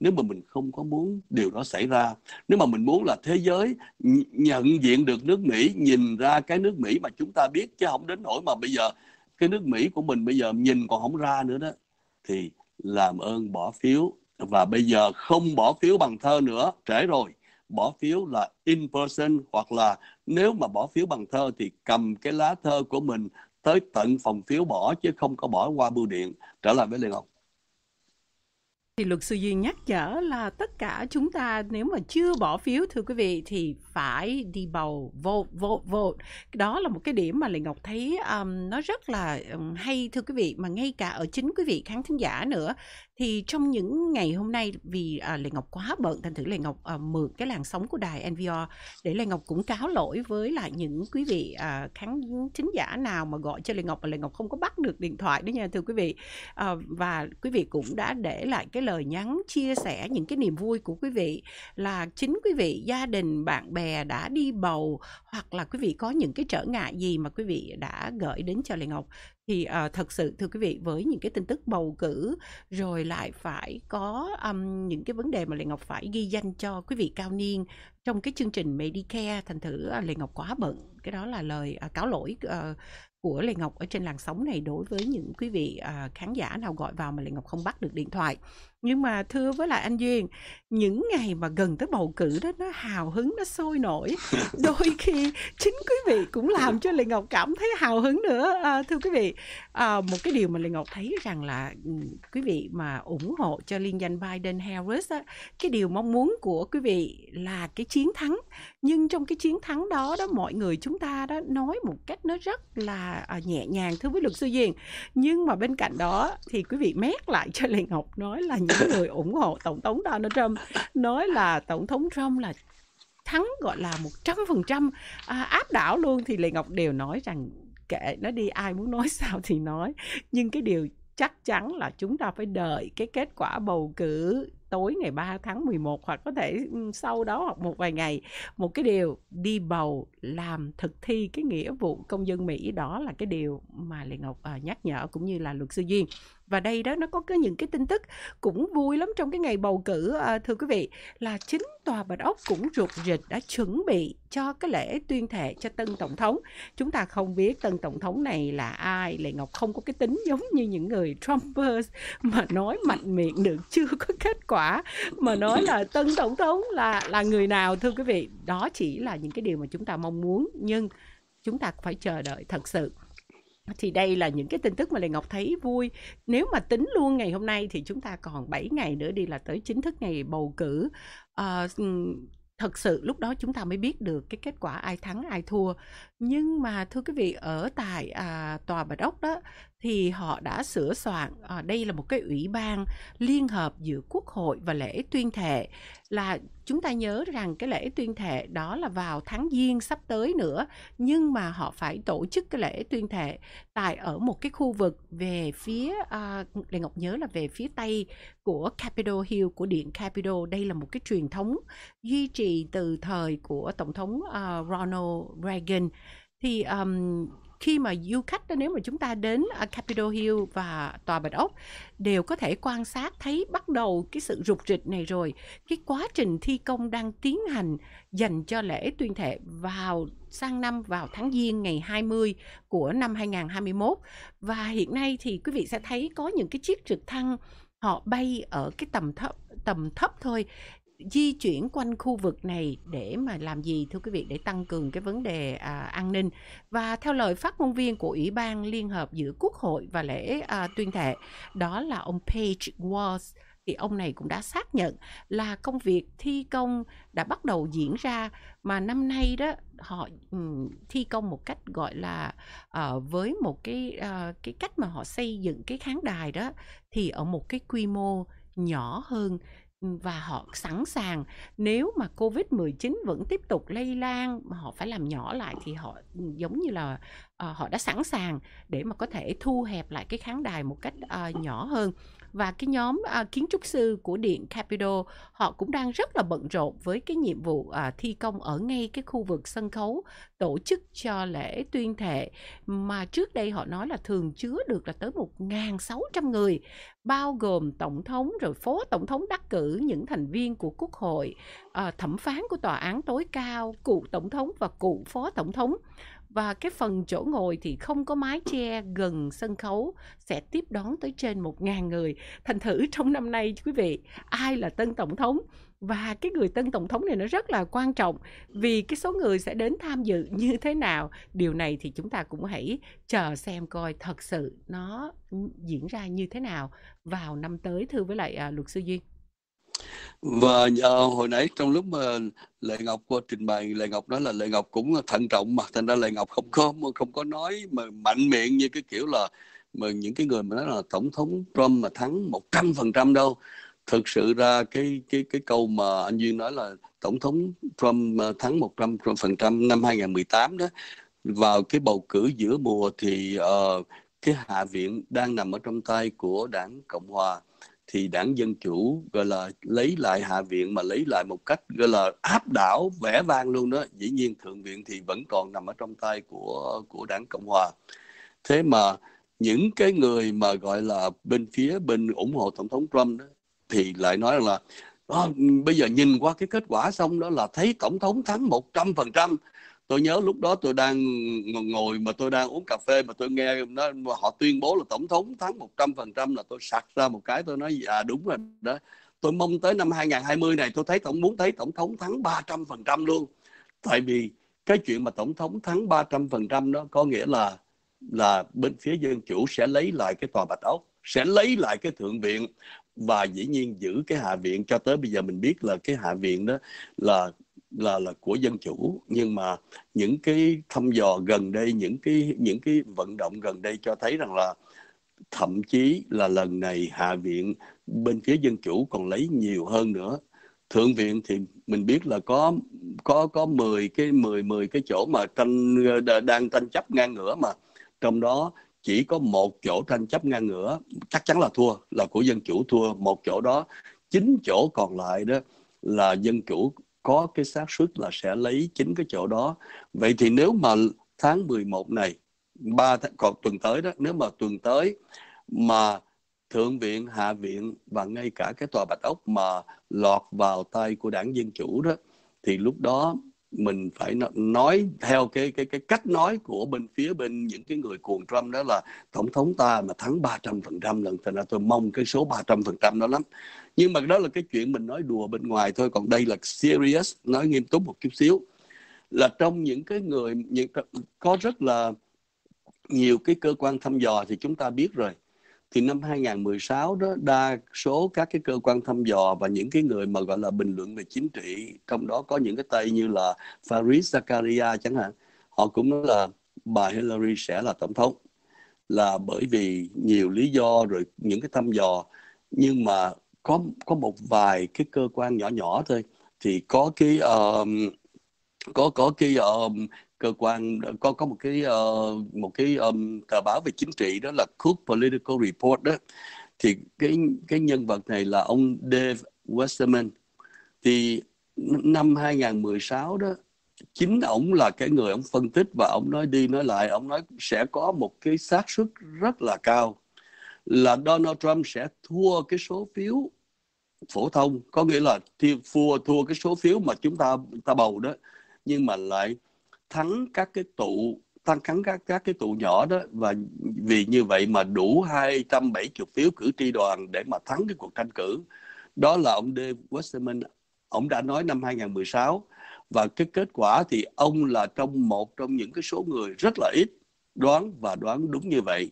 nếu mà mình không có muốn điều đó xảy ra nếu mà mình muốn là thế giới nhận diện được nước mỹ nhìn ra cái nước mỹ mà chúng ta biết chứ không đến nỗi mà bây giờ cái nước mỹ của mình bây giờ nhìn còn không ra nữa đó thì làm ơn bỏ phiếu và bây giờ không bỏ phiếu bằng thơ nữa trễ rồi bỏ phiếu là in person hoặc là nếu mà bỏ phiếu bằng thơ thì cầm cái lá thơ của mình tới tận phòng phiếu bỏ chứ không có bỏ qua bưu điện trở lại với Lê Ngọc thì luật sư Duyên nhắc nhở là tất cả chúng ta nếu mà chưa bỏ phiếu thưa quý vị thì phải đi bầu vote vote vote đó là một cái điểm mà Lê Ngọc thấy um, nó rất là um, hay thưa quý vị mà ngay cả ở chính quý vị khán thính giả nữa thì trong những ngày hôm nay vì à, lệ ngọc quá bận thành thử lệ ngọc à, mượn cái làn sóng của đài nvr để lệ ngọc cũng cáo lỗi với lại những quý vị à, khán chính giả nào mà gọi cho lệ ngọc mà lệ ngọc không có bắt được điện thoại đó nha thưa quý vị à, và quý vị cũng đã để lại cái lời nhắn chia sẻ những cái niềm vui của quý vị là chính quý vị gia đình bạn bè đã đi bầu hoặc là quý vị có những cái trở ngại gì mà quý vị đã gửi đến cho lệ ngọc thì uh, thật sự thưa quý vị với những cái tin tức bầu cử rồi lại phải có um, những cái vấn đề mà lệ ngọc phải ghi danh cho quý vị cao niên trong cái chương trình medicare thành thử ờ, lệ ngọc quá bận cái đó là lời à, cáo lỗi à, của Lê Ngọc ở trên làn sóng này đối với những quý vị à, khán giả nào gọi vào mà Lê Ngọc không bắt được điện thoại. Nhưng mà thưa với lại anh Duyên, những ngày mà gần tới bầu cử đó nó hào hứng nó sôi nổi. Đôi khi chính quý vị cũng làm cho Lê Ngọc cảm thấy hào hứng nữa. À, thưa quý vị, à, một cái điều mà Lê Ngọc thấy rằng là ừ, quý vị mà ủng hộ cho liên danh Biden Harris á, cái điều mong muốn của quý vị là cái chiến thắng. Nhưng trong cái chiến thắng đó đó mọi người chúng chúng ta đó nói một cách nó rất là à, nhẹ nhàng thưa với luật sư Duyên nhưng mà bên cạnh đó thì quý vị mét lại cho Lê Ngọc nói là những người ủng hộ tổng thống Donald Trump nói là tổng thống Trump là thắng gọi là một trăm phần trăm à, áp đảo luôn thì Lê Ngọc đều nói rằng kệ nó đi ai muốn nói sao thì nói nhưng cái điều chắc chắn là chúng ta phải đợi cái kết quả bầu cử tối ngày 3 tháng 11 hoặc có thể sau đó hoặc một vài ngày một cái điều đi bầu làm thực thi cái nghĩa vụ công dân Mỹ đó là cái điều mà Lê Ngọc à, nhắc nhở cũng như là luật sư Duyên và đây đó nó có cái những cái tin tức cũng vui lắm trong cái ngày bầu cử à, thưa quý vị là chính tòa bạch ốc cũng rụt rịch đã chuẩn bị cho cái lễ tuyên thệ cho tân tổng thống chúng ta không biết tân tổng thống này là ai lệ ngọc không có cái tính giống như những người trumpers mà nói mạnh miệng được chưa có kết quả mà nói là tân tổng thống là là người nào thưa quý vị đó chỉ là những cái điều mà chúng ta mong muốn nhưng chúng ta phải chờ đợi thật sự thì đây là những cái tin tức mà Lê Ngọc thấy vui. Nếu mà tính luôn ngày hôm nay thì chúng ta còn 7 ngày nữa đi là tới chính thức ngày bầu cử. À, thật sự lúc đó chúng ta mới biết được cái kết quả ai thắng ai thua nhưng mà thưa quý vị ở tại à, tòa bạch ốc đó thì họ đã sửa soạn à, đây là một cái ủy ban liên hợp giữa quốc hội và lễ tuyên thệ là chúng ta nhớ rằng cái lễ tuyên thệ đó là vào tháng giêng sắp tới nữa nhưng mà họ phải tổ chức cái lễ tuyên thệ tại ở một cái khu vực về phía à, Lê Ngọc nhớ là về phía tây của Capitol Hill của điện Capitol đây là một cái truyền thống duy trì từ thời của tổng thống uh, Ronald Reagan thì um, khi mà du khách đó, nếu mà chúng ta đến à, Capitol Hill và tòa Bạch Ốc đều có thể quan sát thấy bắt đầu cái sự rục rịch này rồi cái quá trình thi công đang tiến hành dành cho lễ tuyên thệ vào sang năm vào tháng Giêng ngày 20 của năm 2021 và hiện nay thì quý vị sẽ thấy có những cái chiếc trực thăng họ bay ở cái tầm thấp tầm thấp thôi di chuyển quanh khu vực này để mà làm gì thưa quý vị để tăng cường cái vấn đề à, an ninh và theo lời phát ngôn viên của ủy ban liên hợp giữa quốc hội và lễ à, tuyên thệ đó là ông Page Walls thì ông này cũng đã xác nhận là công việc thi công đã bắt đầu diễn ra mà năm nay đó họ um, thi công một cách gọi là uh, với một cái uh, cái cách mà họ xây dựng cái khán đài đó thì ở một cái quy mô nhỏ hơn và họ sẵn sàng nếu mà Covid-19 vẫn tiếp tục lây lan mà họ phải làm nhỏ lại thì họ giống như là uh, họ đã sẵn sàng để mà có thể thu hẹp lại cái khán đài một cách uh, nhỏ hơn và cái nhóm à, kiến trúc sư của điện Capitol họ cũng đang rất là bận rộn với cái nhiệm vụ à, thi công ở ngay cái khu vực sân khấu tổ chức cho lễ tuyên thệ mà trước đây họ nói là thường chứa được là tới 1.600 người bao gồm tổng thống rồi phó tổng thống đắc cử những thành viên của quốc hội à, thẩm phán của tòa án tối cao cựu tổng thống và cựu phó tổng thống và cái phần chỗ ngồi thì không có mái che gần sân khấu sẽ tiếp đón tới trên 1.000 người. Thành thử trong năm nay quý vị, ai là tân tổng thống và cái người tân tổng thống này nó rất là quan trọng vì cái số người sẽ đến tham dự như thế nào điều này thì chúng ta cũng hãy chờ xem coi thật sự nó diễn ra như thế nào vào năm tới thưa với lại à, luật sư duyên và ờ, hồi nãy trong lúc mà lệ ngọc trình bày lệ ngọc nói là lệ ngọc cũng thận trọng mà thành ra lệ ngọc không có không có nói mà mạnh miệng như cái kiểu là mà những cái người mà nói là tổng thống trump mà thắng một trăm phần trăm đâu thực sự ra cái cái cái câu mà anh duyên nói là tổng thống trump ờ, thắng một trăm phần trăm năm 2018 đó vào cái bầu cử giữa mùa thì uh, cái hạ viện đang nằm ở trong tay của đảng cộng hòa thì đảng dân chủ gọi là lấy lại hạ viện mà lấy lại một cách gọi là áp đảo vẻ vang luôn đó dĩ nhiên thượng viện thì vẫn còn nằm ở trong tay của của đảng cộng hòa thế mà những cái người mà gọi là bên phía bên ủng hộ tổng thống trump đó, thì lại nói rằng là à, bây giờ nhìn qua cái kết quả xong đó là thấy tổng thống thắng 100%, tôi nhớ lúc đó tôi đang ngồi mà tôi đang uống cà phê mà tôi nghe nó họ tuyên bố là tổng thống thắng 100% là tôi sặc ra một cái tôi nói à đúng rồi đó tôi mong tới năm 2020 này tôi thấy tổng muốn thấy tổng thống thắng 300% luôn tại vì cái chuyện mà tổng thống thắng 300% đó có nghĩa là là bên phía dân chủ sẽ lấy lại cái tòa bạch ốc sẽ lấy lại cái thượng viện và dĩ nhiên giữ cái hạ viện cho tới bây giờ mình biết là cái hạ viện đó là là là của dân chủ nhưng mà những cái thăm dò gần đây những cái những cái vận động gần đây cho thấy rằng là thậm chí là lần này hạ viện bên phía dân chủ còn lấy nhiều hơn nữa thượng viện thì mình biết là có có có 10 cái 10 10 cái chỗ mà tranh đang tranh chấp ngang ngửa mà trong đó chỉ có một chỗ tranh chấp ngang ngửa chắc chắn là thua là của dân chủ thua một chỗ đó chín chỗ còn lại đó là dân chủ có cái xác suất là sẽ lấy chính cái chỗ đó. Vậy thì nếu mà tháng 11 này, ba còn tuần tới đó, nếu mà tuần tới mà Thượng viện, Hạ viện và ngay cả cái tòa Bạch Ốc mà lọt vào tay của đảng Dân Chủ đó, thì lúc đó mình phải nói theo cái cái cái cách nói của bên phía bên những cái người cuồng Trump đó là tổng thống ta mà thắng 300% lần thì là tôi mong cái số 300% đó lắm nhưng mà đó là cái chuyện mình nói đùa bên ngoài thôi còn đây là serious nói nghiêm túc một chút xíu là trong những cái người những có rất là nhiều cái cơ quan thăm dò thì chúng ta biết rồi thì năm 2016 đó đa số các cái cơ quan thăm dò và những cái người mà gọi là bình luận về chính trị trong đó có những cái tay như là Faris Zakaria chẳng hạn họ cũng nói là bà Hillary sẽ là tổng thống là bởi vì nhiều lý do rồi những cái thăm dò nhưng mà có có một vài cái cơ quan nhỏ nhỏ thôi thì có cái um, có có cái um, cơ quan có có một cái uh, một cái um, tờ báo về chính trị đó là Cook Political Report đó thì cái cái nhân vật này là ông Dave Westerman thì năm 2016 đó chính ông là cái người ông phân tích và ông nói đi nói lại ông nói sẽ có một cái xác suất rất là cao là Donald Trump sẽ thua cái số phiếu phổ thông có nghĩa là thua thua cái số phiếu mà chúng ta ta bầu đó nhưng mà lại thắng các cái tụ tăng thắng các các cái tụ nhỏ đó và vì như vậy mà đủ 270 phiếu cử tri đoàn để mà thắng cái cuộc tranh cử đó là ông Dave Westerman ông đã nói năm 2016 và cái kết quả thì ông là trong một trong những cái số người rất là ít đoán và đoán đúng như vậy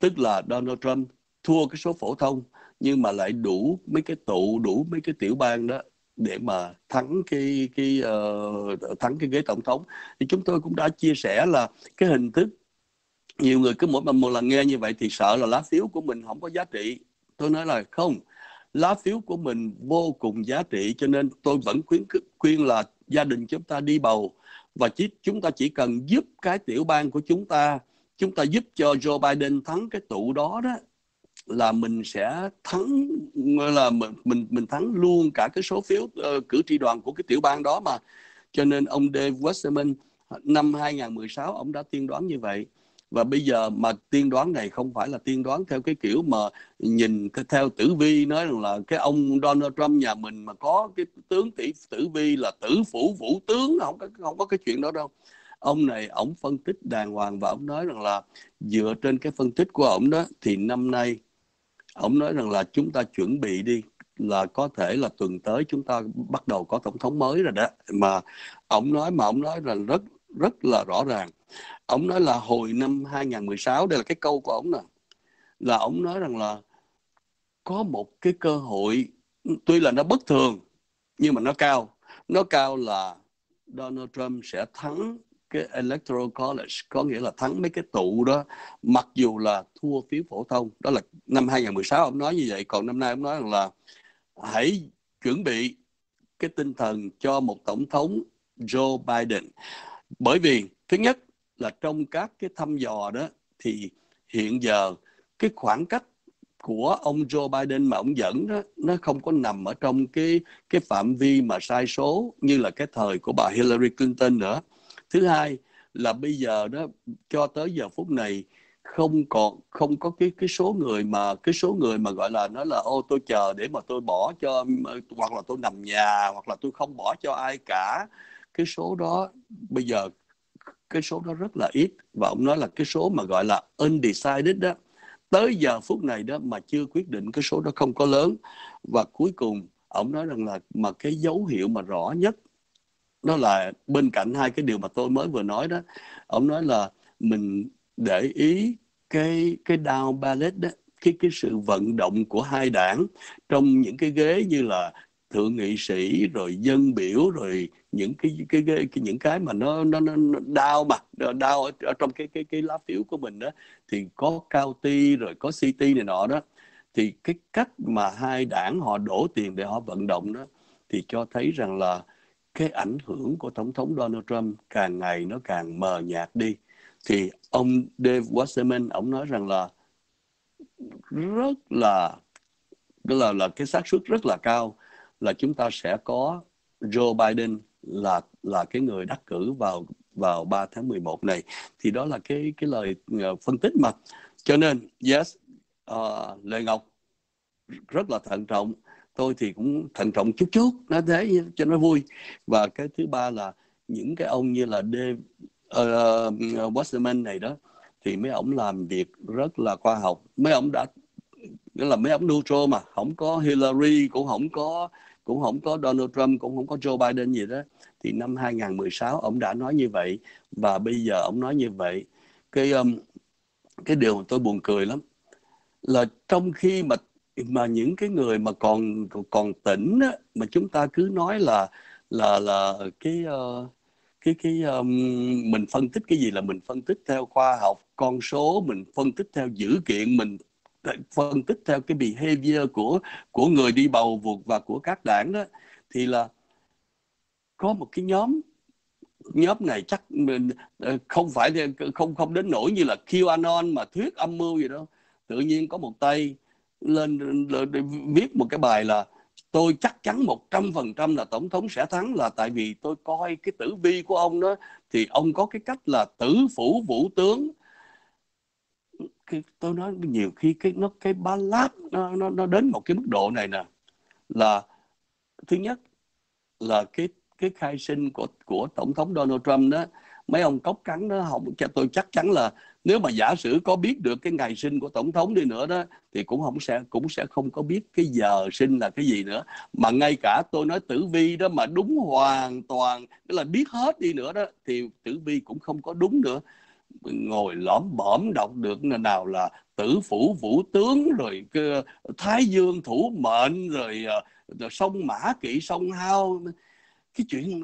tức là Donald Trump thua cái số phổ thông nhưng mà lại đủ mấy cái tụ đủ mấy cái tiểu bang đó để mà thắng cái cái uh, thắng cái ghế tổng thống thì chúng tôi cũng đã chia sẻ là cái hình thức nhiều người cứ mỗi một lần nghe như vậy thì sợ là lá phiếu của mình không có giá trị tôi nói là không lá phiếu của mình vô cùng giá trị cho nên tôi vẫn khuyến khuyên là gia đình chúng ta đi bầu và chỉ, chúng ta chỉ cần giúp cái tiểu bang của chúng ta chúng ta giúp cho Joe Biden thắng cái tụ đó đó là mình sẽ thắng là mình mình, mình thắng luôn cả cái số phiếu uh, cử tri đoàn của cái tiểu bang đó mà cho nên ông Dave Westerman năm 2016 ông đã tiên đoán như vậy và bây giờ mà tiên đoán này không phải là tiên đoán theo cái kiểu mà nhìn theo tử vi nói rằng là cái ông Donald Trump nhà mình mà có cái tướng tỷ tử vi là tử phủ vũ tướng không có không có cái chuyện đó đâu ông này ổng phân tích đàng hoàng và ông nói rằng là dựa trên cái phân tích của ổng đó thì năm nay ổng nói rằng là chúng ta chuẩn bị đi là có thể là tuần tới chúng ta bắt đầu có tổng thống mới rồi đó mà ổng nói mà ổng nói là rất rất là rõ ràng ổng nói là hồi năm 2016 đây là cái câu của ổng nè là ổng nói rằng là có một cái cơ hội tuy là nó bất thường nhưng mà nó cao nó cao là Donald Trump sẽ thắng cái electoral college có nghĩa là thắng mấy cái tụ đó mặc dù là thua phiếu phổ thông đó là năm 2016 ông nói như vậy còn năm nay ông nói rằng là hãy chuẩn bị cái tinh thần cho một tổng thống Joe Biden bởi vì thứ nhất là trong các cái thăm dò đó thì hiện giờ cái khoảng cách của ông Joe Biden mà ông dẫn đó nó không có nằm ở trong cái cái phạm vi mà sai số như là cái thời của bà Hillary Clinton nữa thứ hai là bây giờ đó cho tới giờ phút này không còn không có cái cái số người mà cái số người mà gọi là nó là ô tôi chờ để mà tôi bỏ cho hoặc là tôi nằm nhà hoặc là tôi không bỏ cho ai cả cái số đó bây giờ cái số đó rất là ít và ông nói là cái số mà gọi là undecided đó tới giờ phút này đó mà chưa quyết định cái số đó không có lớn và cuối cùng ông nói rằng là mà cái dấu hiệu mà rõ nhất đó là bên cạnh hai cái điều mà tôi mới vừa nói đó ông nói là mình để ý cái cái đao ballet đó cái cái sự vận động của hai đảng trong những cái ghế như là thượng nghị sĩ rồi dân biểu rồi những cái cái, cái, cái những cái mà nó nó, nó, nó đau mà đau ở, trong cái cái cái lá phiếu của mình đó thì có cao ti rồi có city này nọ đó thì cái cách mà hai đảng họ đổ tiền để họ vận động đó thì cho thấy rằng là cái ảnh hưởng của Tổng thống Donald Trump càng ngày nó càng mờ nhạt đi. Thì ông Dave Wasserman, ông nói rằng là rất là là là cái xác suất rất là cao là chúng ta sẽ có Joe Biden là là cái người đắc cử vào vào 3 tháng 11 này thì đó là cái cái lời ờ, phân tích mà cho nên yes uh, Lê Ngọc rất là thận trọng tôi thì cũng thận trọng chút chút nó thế cho nó vui và cái thứ ba là những cái ông như là Dave uh, Wasserman này đó thì mấy ông làm việc rất là khoa học mấy ông đã nghĩa là mấy ông neutral mà không có Hillary cũng không có cũng không có Donald Trump cũng không có Joe Biden gì đó thì năm 2016 ông đã nói như vậy và bây giờ ông nói như vậy cái um, cái điều mà tôi buồn cười lắm là trong khi mà mà những cái người mà còn còn tỉnh á, mà chúng ta cứ nói là là là cái uh, cái cái um, mình phân tích cái gì là mình phân tích theo khoa học con số mình phân tích theo dữ kiện mình phân tích theo cái behavior của của người đi bầu vượt và của các đảng đó thì là có một cái nhóm nhóm này chắc mình ờ, không phải không không đến nỗi như là QAnon mà thuyết âm mưu gì đâu tự nhiên có một tay lên, viết một cái bài là tôi chắc chắn 100% là tổng thống sẽ thắng là tại vì tôi coi cái tử vi của ông đó thì ông có cái cách là tử phủ vũ tướng tôi nói nhiều khi cái nó cái ba lát nó, nó nó đến một cái mức độ này nè là thứ nhất là cái cái khai sinh của của tổng thống Donald Trump đó mấy ông cốc cắn đó không cho tôi chắc chắn là nếu mà giả sử có biết được cái ngày sinh của tổng thống đi nữa đó thì cũng không sẽ cũng sẽ không có biết cái giờ sinh là cái gì nữa mà ngay cả tôi nói tử vi đó mà đúng hoàn toàn tức là biết hết đi nữa đó thì tử vi cũng không có đúng nữa ngồi lõm bõm đọc được nào là tử phủ vũ tướng rồi ờ, thái dương thủ mệnh rồi, ờ, rồi sông mã kỵ sông hao cái chuyện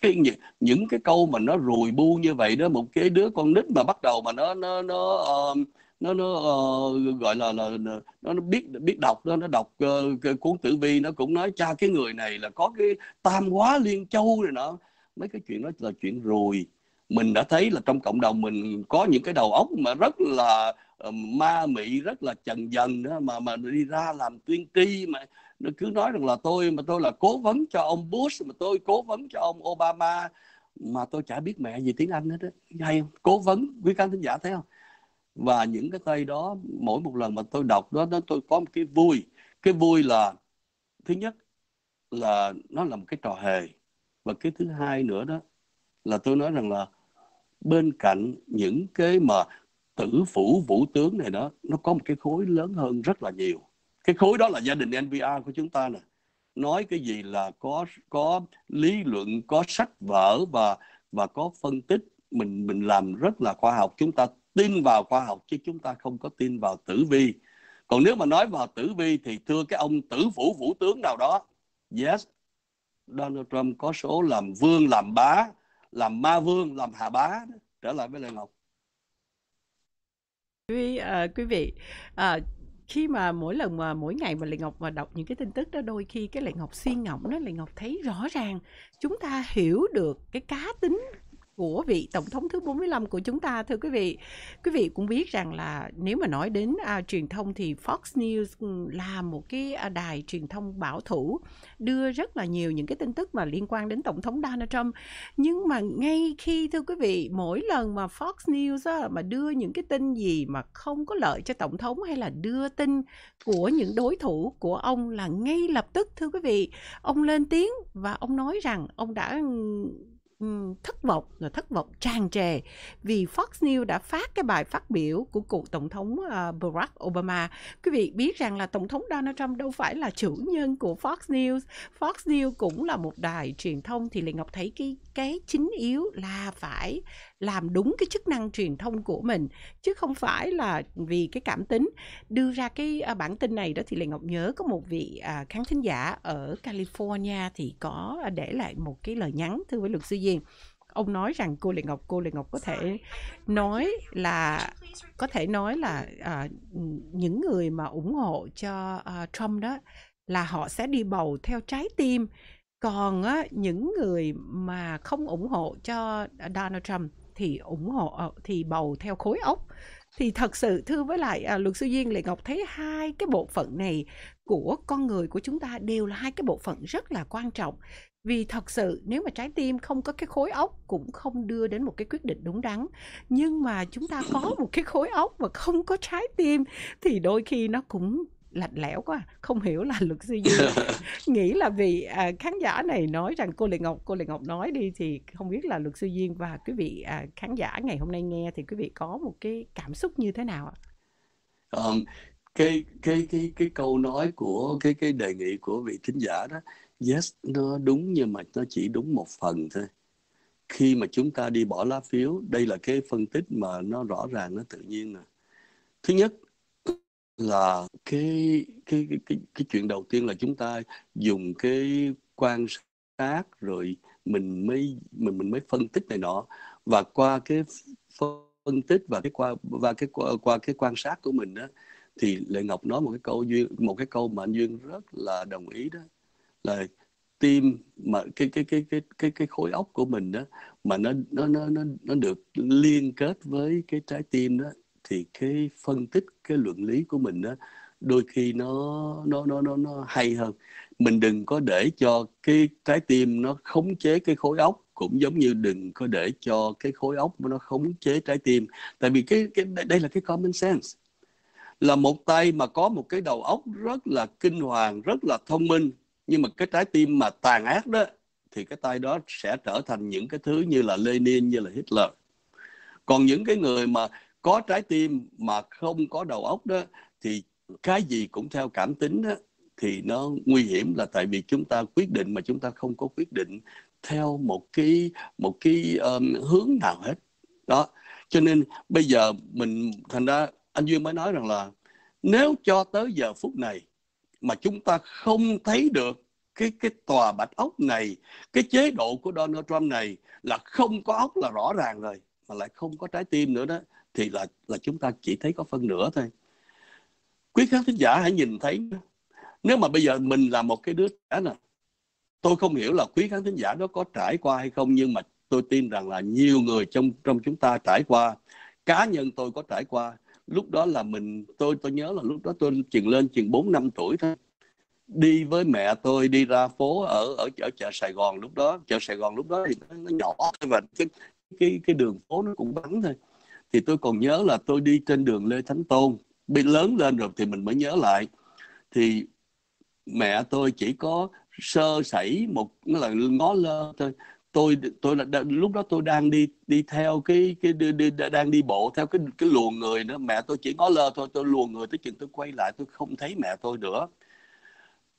cái những cái câu mà nó rùi bu như vậy đó một cái đứa con nít mà bắt đầu mà nó nó nó uh, nó nó uh, gọi là là nó, nó biết biết đọc đó nó đọc uh, cái cuốn tử vi nó cũng nói cha cái người này là có cái tam hóa liên châu rồi nọ mấy cái chuyện đó là chuyện rùi mình đã thấy là trong cộng đồng mình có những cái đầu óc mà rất là ma mị rất là trần dần đó mà mà đi ra làm tuyên tri mà nó cứ nói rằng là tôi mà tôi là cố vấn cho ông Bush mà tôi cố vấn cho ông Obama mà tôi chả biết mẹ gì tiếng Anh hết đó. hay không? cố vấn quý khán thính giả thấy không và những cái tay đó mỗi một lần mà tôi đọc đó nó tôi có một cái vui cái vui là thứ nhất là nó là một cái trò hề và cái thứ hai nữa đó là tôi nói rằng là bên cạnh những cái mà tử phủ vũ tướng này đó nó có một cái khối lớn hơn rất là nhiều cái khối đó là gia đình NVR của chúng ta nè nói cái gì là có có lý luận có sách vở và và có phân tích mình mình làm rất là khoa học chúng ta tin vào khoa học chứ chúng ta không có tin vào tử vi còn nếu mà nói vào tử vi thì thưa cái ông tử phủ vũ tướng nào đó yes Donald Trump có số làm vương làm bá làm ma vương làm hạ bá trở lại với Lê Ngọc quý uh, quý vị uh, khi mà mỗi lần mà mỗi ngày mà lệ ngọc mà đọc những cái tin tức đó đôi khi cái lệ ngọc suy ngẫm nó lệ ngọc thấy rõ ràng chúng ta hiểu được cái cá tính của vị tổng thống thứ 45 của chúng ta thưa quý vị. Quý vị cũng biết rằng là nếu mà nói đến à, truyền thông thì Fox News ừ, là một cái à, đài truyền thông bảo thủ đưa rất là nhiều những cái tin tức mà liên quan đến tổng thống Donald Trump. Nhưng mà ngay khi thưa quý vị, mỗi lần mà Fox News á, mà đưa những cái tin gì mà không có lợi cho tổng thống hay là đưa tin của những đối thủ của ông là ngay lập tức thưa quý vị, ông lên tiếng và ông nói rằng ông đã ừ, thất vọng rồi thất vọng tràn trề vì Fox News đã phát cái bài phát biểu của cựu tổng thống ờ, Barack Obama. Quý vị biết rằng là tổng thống Donald Trump đâu phải là chủ nhân của Fox News. Fox News cũng là một đài truyền thông thì Lê Ngọc thấy cái cái chính yếu là phải làm đúng cái chức năng truyền thông của mình chứ không phải là vì cái cảm tính đưa ra cái à, bản tin này đó thì lệ ngọc nhớ có một vị à, khán thính giả ở california thì có à, để lại một cái lời nhắn thưa với luật sư duyên ông nói rằng cô lệ ngọc cô lệ ngọc có thể nói là có thể nói là à, những người mà ủng hộ cho à, trump đó là họ sẽ đi bầu theo trái tim còn á, những người mà không ủng hộ cho donald trump thì ủng hộ ờ, thì bầu theo khối ốc thì thật sự thưa với lại à, luật sư duyên lệ ngọc thấy hai cái bộ phận này của con người của chúng ta đều là hai cái bộ phận rất là quan trọng vì thật sự nếu mà trái tim không có cái khối óc cũng không đưa đến một cái quyết định đúng đắn nhưng mà chúng ta có một cái khối óc mà không có trái tim thì đôi khi nó cũng lạnh lẽo quá không hiểu là luật sư gì nghĩ là vì à, khán giả này nói rằng cô lệ ngọc cô lệ ngọc nói đi thì không biết là luật sư duyên và quý vị à, khán giả ngày hôm nay nghe thì quý vị có một cái cảm xúc như thế nào ạ um, cái cái cái cái câu nói của cái cái đề nghị của vị thính giả đó yes nó đúng nhưng mà nó chỉ đúng một phần thôi khi mà chúng ta đi bỏ lá phiếu đây là cái phân tích mà nó rõ ràng nó tự nhiên nè thứ nhất là cái cái cái cái, cái chuyện đầu tiên là chúng ta dùng cái quan sát rồi mình mới mình mình mới phân tích này nọ và qua cái phân tích và cái qua và cái qua, qua cái quan sát của mình đó thì lệ ngọc nói một cái câu duyên một cái câu mà anh duyên rất là đồng ý đó là tim mà cái cái cái cái cái cái khối óc của mình đó mà nó nó nó nó nó được liên kết với cái trái tim đó thì cái phân tích cái luận lý của mình đó đôi khi nó nó nó nó nó hay hơn mình đừng có để cho cái trái tim nó khống chế cái khối óc cũng giống như đừng có để cho cái khối óc nó khống chế trái tim tại vì cái, cái đây là cái common sense là một tay mà có một cái đầu óc rất là kinh hoàng rất là thông minh nhưng mà cái trái tim mà tàn ác đó thì cái tay đó sẽ trở thành những cái thứ như là Lenin như là Hitler còn những cái người mà có trái tim mà không có đầu óc đó thì cái gì cũng theo cảm tính đó, thì nó nguy hiểm là tại vì chúng ta quyết định mà chúng ta không có quyết định theo một cái một cái um, hướng nào hết đó cho nên bây giờ mình thành ra anh duyên mới nói rằng là nếu cho tới giờ phút này mà chúng ta không thấy được cái cái tòa bạch ốc này cái chế độ của Donald Trump này là không có ốc là rõ ràng rồi mà lại không có trái tim nữa đó thì là là chúng ta chỉ thấy có phân nửa thôi quý khán thính giả hãy nhìn thấy nếu mà bây giờ mình là một cái đứa trẻ nè tôi không hiểu là quý khán thính giả đó có trải qua hay không nhưng mà tôi tin rằng là nhiều người trong trong chúng ta trải qua cá nhân tôi có trải qua lúc đó là mình tôi tôi nhớ là lúc đó tôi chừng lên chừng bốn năm tuổi thôi đi với mẹ tôi đi ra phố ở ở chợ chợ Sài Gòn lúc đó chợ Sài Gòn lúc đó thì nó, nó nhỏ và cái cái cái đường phố nó cũng vắng thôi thì tôi còn nhớ là tôi đi trên đường Lê Thánh Tôn bị lớn lên rồi thì mình mới nhớ lại thì mẹ tôi chỉ có sơ sẩy một là ngó lơ thôi tôi tôi là lúc đó tôi đang đi đi theo cái cái đi, đi, đang đi bộ theo cái cái luồng người nữa mẹ tôi chỉ ngó lơ thôi tôi luồng người tới chừng tôi quay lại tôi không thấy mẹ tôi nữa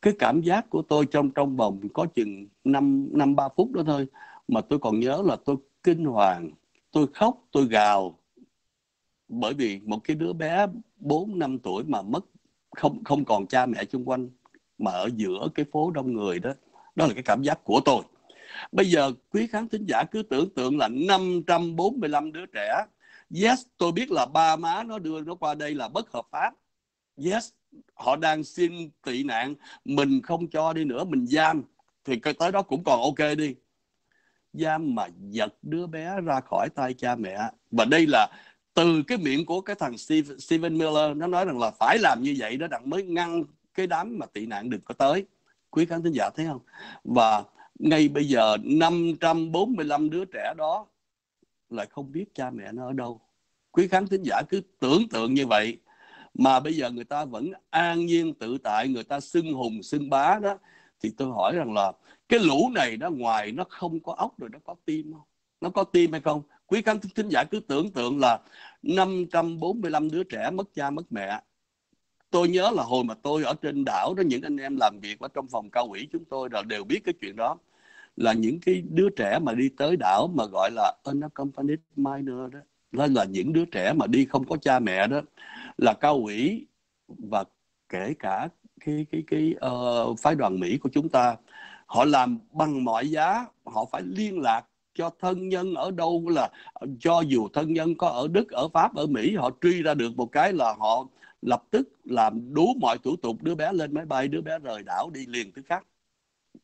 cái cảm giác của tôi trong trong vòng có chừng năm năm ba phút đó thôi mà tôi còn nhớ là tôi kinh hoàng tôi khóc tôi gào bởi vì một cái đứa bé 4 năm tuổi mà mất không không còn cha mẹ xung quanh mà ở giữa cái phố đông người đó đó là cái cảm giác của tôi bây giờ quý khán thính giả cứ tưởng tượng là 545 đứa trẻ yes tôi biết là ba má nó đưa nó qua đây là bất hợp pháp yes họ đang xin tị nạn mình không cho đi nữa mình giam thì tới đó cũng còn ok đi giam mà giật đứa bé ra khỏi tay cha mẹ và đây là từ cái miệng của cái thằng Steve, Steven Miller nó nói rằng là phải làm như vậy đó đặng mới ngăn cái đám mà tị nạn đừng có tới quý khán thính giả thấy không và ngay bây giờ 545 đứa trẻ đó lại không biết cha mẹ nó ở đâu quý khán thính giả cứ tưởng tượng như vậy mà bây giờ người ta vẫn an nhiên tự tại người ta xưng hùng xưng bá đó thì tôi hỏi rằng là cái lũ này đó ngoài nó không có ốc rồi nó có tim không nó có tim hay không quý khán thính giả cứ tưởng tượng là 545 đứa trẻ mất cha mất mẹ tôi nhớ là hồi mà tôi ở trên đảo đó những anh em làm việc ở trong phòng cao ủy chúng tôi là đều biết cái chuyện đó là những cái đứa trẻ mà đi tới đảo mà gọi là unaccompanied minor đó là, là những đứa trẻ mà đi không có cha mẹ đó là cao ủy và kể cả cái cái cái uh, phái đoàn Mỹ của chúng ta họ làm bằng mọi giá họ phải liên lạc cho thân nhân ở đâu là cho dù thân nhân có ở Đức, ở Pháp, ở Mỹ họ truy ra được một cái là họ lập tức làm đủ mọi thủ tục đứa bé lên máy bay, đứa bé rời đảo đi liền thứ khác,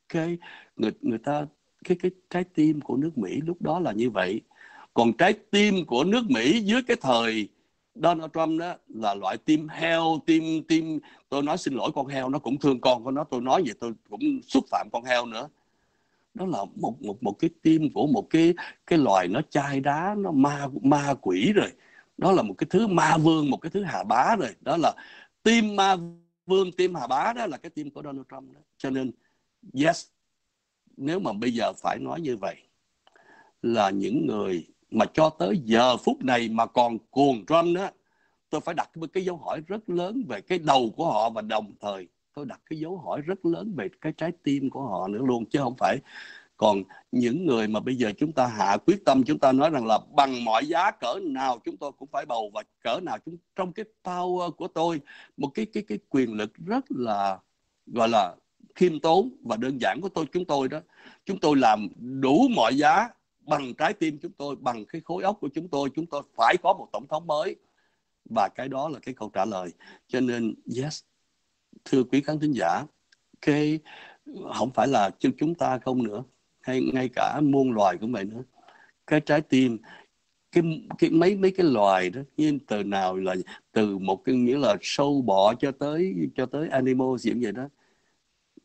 Cái người người ta cái cái trái tim của nước Mỹ lúc đó là như vậy. Còn trái tim của nước Mỹ dưới cái thời Donald Trump đó là loại tim heo, tim tim tôi nói xin lỗi con heo nó cũng thương con của nó, tôi nói vậy tôi cũng xúc phạm con heo nữa đó là một một một cái tim của một cái cái loài nó chai đá nó ma ma quỷ rồi đó là một cái thứ ma vương một cái thứ hà bá rồi đó là tim ma vương tim hà bá đó là cái tim của Donald Trump đó cho nên yes nếu mà bây giờ phải nói như vậy là những người mà cho tới giờ phút này mà còn cuồng Trump đó tôi phải đặt một cái dấu hỏi rất lớn về cái đầu của họ và đồng thời tôi đặt cái dấu hỏi rất lớn về cái trái tim của họ nữa luôn chứ không phải còn những người mà bây giờ chúng ta hạ quyết tâm chúng ta nói rằng là bằng mọi giá cỡ nào chúng tôi cũng phải bầu và cỡ nào chúng trong cái power của tôi một cái cái cái quyền lực rất là gọi là khiêm tốn và đơn giản của tôi chúng tôi đó chúng tôi làm đủ mọi giá bằng trái tim chúng tôi bằng cái khối óc của chúng tôi chúng tôi phải có một tổng thống mới và cái đó là cái câu trả lời cho nên yes thưa quý khán thính giả cái không phải là cho chúng ta không nữa hay ngay cả muôn loài cũng vậy nữa cái trái tim cái, cái mấy mấy cái loài đó như từ nào là từ một cái nghĩa là sâu bọ cho tới cho tới animal gì vậy đó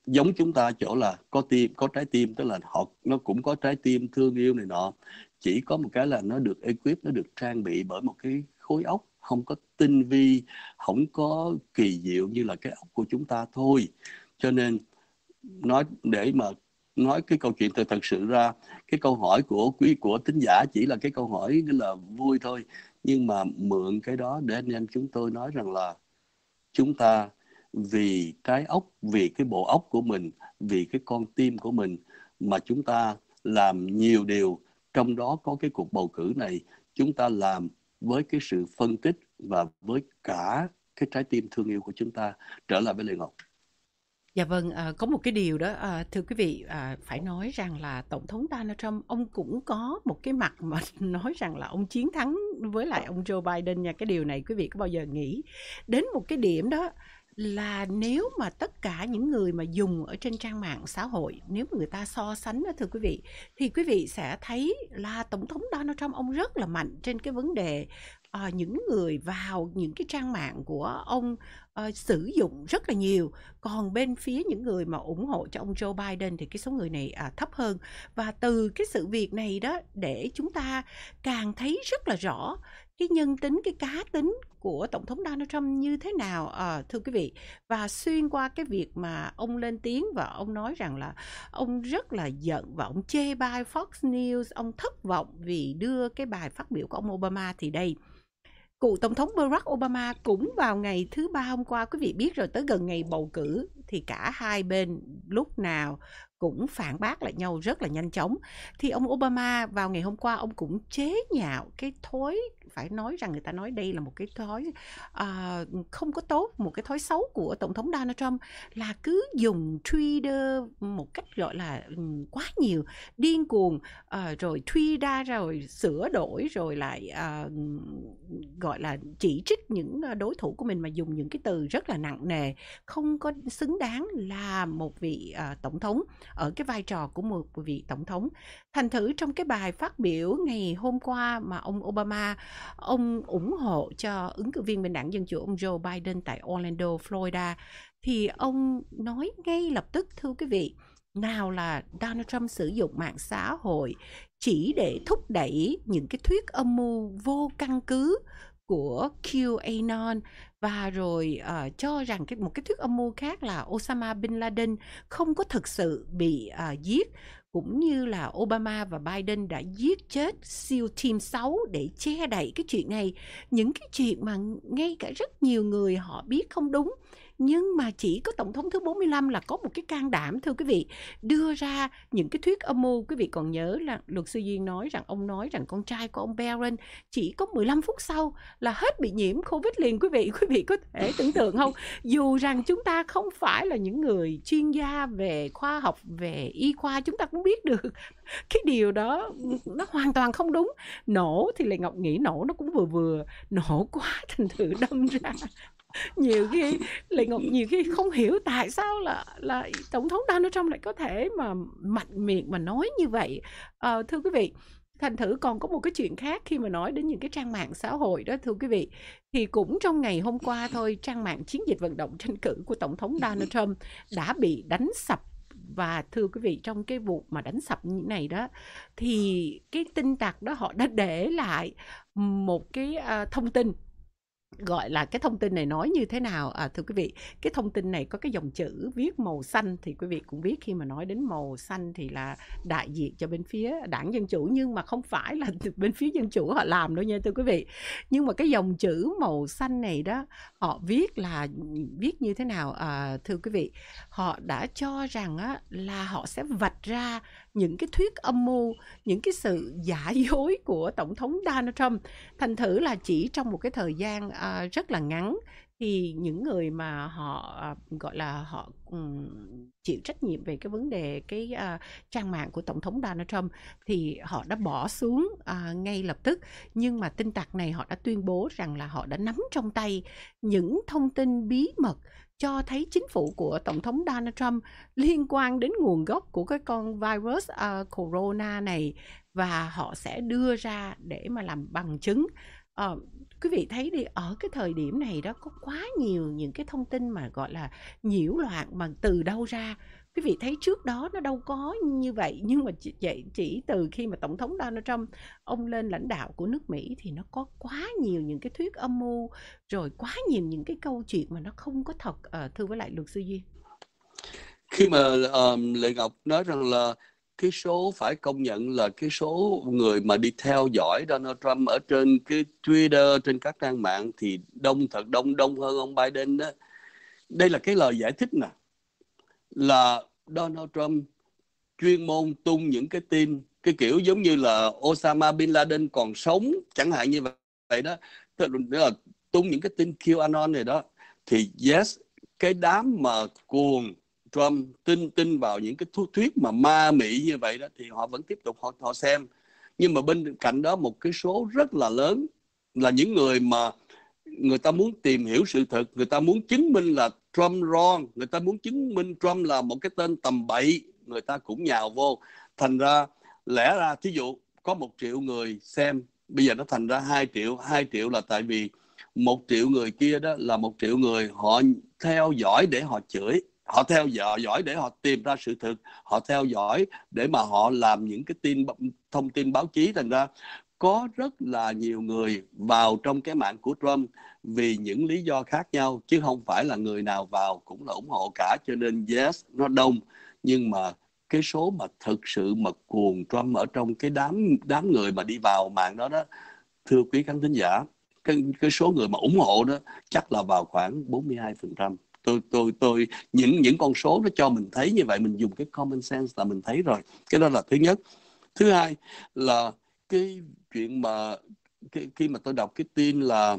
giống chúng ta chỗ là có tim có trái tim tức là họ nó cũng có trái tim thương yêu này nọ chỉ có một cái là nó được equip nó được trang bị bởi một cái khối óc không có tinh vi không có kỳ diệu như là cái óc của chúng ta thôi cho nên nói để mà nói cái câu chuyện từ thật sự ra cái câu hỏi của quý của tính giả chỉ là cái câu hỏi là vui thôi nhưng mà mượn cái đó để anh em chúng tôi nói rằng là chúng ta vì cái ốc vì cái bộ ốc của mình vì cái con tim của mình mà chúng ta làm nhiều điều trong đó có cái cuộc bầu cử này chúng ta làm với cái sự phân tích và với cả cái trái tim thương yêu của chúng ta trở lại với Lê Ngọc. Dạ vâng, à, có một cái điều đó à, thưa quý vị à, phải nói rằng là tổng thống Donald Trump ông cũng có một cái mặt mà nói rằng là ông chiến thắng với lại ông Joe Biden nha. Cái điều này quý vị có bao giờ nghĩ đến một cái điểm đó là nếu mà tất cả những người mà dùng ở trên trang mạng xã hội nếu mà người ta so sánh đó thưa quý vị thì quý vị sẽ thấy là tổng thống Donald Trump ông rất là mạnh trên cái vấn đề uh, những người vào những cái trang mạng của ông uh, sử dụng rất là nhiều còn bên phía những người mà ủng hộ cho ông Joe Biden thì cái số người này uh, thấp hơn và từ cái sự việc này đó để chúng ta càng thấy rất là rõ cái nhân tính cái cá tính của tổng thống Donald Trump như thế nào à, thưa quý vị và xuyên qua cái việc mà ông lên tiếng và ông nói rằng là ông rất là giận và ông chê bai Fox News ông thất vọng vì đưa cái bài phát biểu của ông Obama thì đây cựu tổng thống Barack Obama cũng vào ngày thứ ba hôm qua quý vị biết rồi tới gần ngày bầu cử thì cả hai bên lúc nào cũng phản bác lại nhau rất là nhanh chóng thì ông Obama vào ngày hôm qua ông cũng chế nhạo cái thói phải nói rằng người ta nói đây là một cái thói uh, không có tốt một cái thói xấu của tổng thống Donald Trump là cứ dùng Twitter một cách gọi là um, quá nhiều điên cuồng uh, rồi truy ra rồi sửa đổi rồi lại uh, gọi là chỉ trích những đối thủ của mình mà dùng những cái từ rất là nặng nề không có xứng đáng là một vị uh, tổng thống ở cái vai trò của một vị tổng thống. Thành thử trong cái bài phát biểu ngày hôm qua mà ông Obama ông ủng hộ cho ứng cử viên bên đảng Dân chủ ông Joe Biden tại Orlando, Florida thì ông nói ngay lập tức thưa quý vị nào là Donald Trump sử dụng mạng xã hội chỉ để thúc đẩy những cái thuyết âm mưu vô căn cứ của QAnon và rồi uh, cho rằng cái một cái thuyết âm mưu khác là Osama bin Laden không có thực sự bị uh, giết cũng như là Obama và Biden đã giết chết siêu team 6 để che đậy cái chuyện này những cái chuyện mà ngay cả rất nhiều người họ biết không đúng nhưng mà chỉ có tổng thống thứ 45 là có một cái can đảm thưa quý vị đưa ra những cái thuyết âm mưu quý vị còn nhớ là luật sư Duyên nói rằng ông nói rằng con trai của ông Barron chỉ có 15 phút sau là hết bị nhiễm Covid liền quý vị quý vị có thể tưởng tượng không dù rằng chúng ta không phải là những người chuyên gia về khoa học về y khoa chúng ta cũng biết được cái điều đó nó hoàn toàn không đúng nổ thì lại ngọc nghĩ nổ nó cũng vừa vừa nổ quá thành thử đâm ra nhiều khi lệ ngọc nhiều khi không hiểu tại sao là là tổng thống Donald Trump lại có thể mà mạnh miệng mà nói như vậy à, thưa quý vị thành thử còn có một cái chuyện khác khi mà nói đến những cái trang mạng xã hội đó thưa quý vị thì cũng trong ngày hôm qua thôi trang mạng chiến dịch vận động tranh cử của tổng thống Donald Trump đã bị đánh sập và thưa quý vị trong cái vụ mà đánh sập như này đó thì cái tin tặc đó họ đã để lại một cái uh, thông tin gọi là cái thông tin này nói như thế nào à, thưa quý vị cái thông tin này có cái dòng chữ viết màu xanh thì quý vị cũng biết khi mà nói đến màu xanh thì là đại diện cho bên phía đảng dân chủ nhưng mà không phải là bên phía dân chủ họ làm đâu nha thưa quý vị nhưng mà cái dòng chữ màu xanh này đó họ viết là viết như thế nào à, thưa quý vị họ đã cho rằng á, là họ sẽ vạch ra những cái thuyết âm mưu những cái sự giả dối của tổng thống Donald Trump thành thử là chỉ trong một cái thời gian à, Ờ, rất là ngắn thì những người mà họ ờ, gọi là họ chịu trách nhiệm về cái vấn đề cái ờ, trang mạng của tổng thống Donald Trump thì họ đã bỏ xuống ngay lập tức nhưng mà tin tặc này họ đã tuyên bố rằng là họ đã nắm trong tay những thông tin bí mật cho thấy chính phủ của tổng thống Donald Trump liên quan đến nguồn gốc của cái con virus corona này và họ sẽ đưa ra để mà làm bằng chứng quý vị thấy đi ở cái thời điểm này đó có quá nhiều những cái thông tin mà gọi là nhiễu loạn mà từ đâu ra quý vị thấy trước đó nó đâu có như vậy nhưng mà chỉ, vậy chỉ từ khi mà tổng thống Donald Trump ông lên lãnh đạo của nước Mỹ thì nó có quá nhiều những cái thuyết âm mưu rồi quá nhiều những cái câu chuyện mà nó không có thật à, thưa với lại luật sư Duy khi mà um, ờ, Lệ Ngọc nói rằng là cái số phải công nhận là cái số người mà đi theo dõi Donald Trump ở trên cái Twitter trên các trang mạng thì đông thật đông đông hơn ông Biden đó đây là cái lời giải thích nè là Donald Trump chuyên môn tung những cái tin cái kiểu giống như là Osama bin Laden còn sống chẳng hạn như vậy đó tức là tung những cái tin QAnon này đó thì yes cái đám mà cuồng Trump tin tin vào những cái thuyết mà ma mị như vậy đó thì họ vẫn tiếp tục họ họ xem nhưng mà bên cạnh đó một cái số rất là lớn là những người mà người ta muốn tìm hiểu sự thật người ta muốn chứng minh là Trump wrong người ta muốn chứng minh Trump là một cái tên tầm bậy người ta cũng nhào vô thành ra lẽ ra thí dụ có một triệu người xem bây giờ nó thành ra hai triệu hai triệu là tại vì một triệu người kia đó là một triệu người họ theo dõi để họ chửi họ theo dõi để họ tìm ra sự thật họ theo dõi để mà họ làm những cái tin thông tin báo chí thành ra có rất là nhiều người vào trong cái mạng của Trump vì những lý do khác nhau chứ không phải là người nào vào cũng là ủng hộ cả cho nên yes nó đông nhưng mà cái số mà thực sự mà cuồng Trump ở trong cái đám đám người mà đi vào mạng đó đó thưa quý khán thính giả cái, cái số người mà ủng hộ đó chắc là vào khoảng 42% tôi tôi tôi những những con số nó cho mình thấy như vậy mình dùng cái common sense là mình thấy rồi cái đó là thứ nhất thứ hai là cái chuyện mà khi, khi mà tôi đọc cái tin là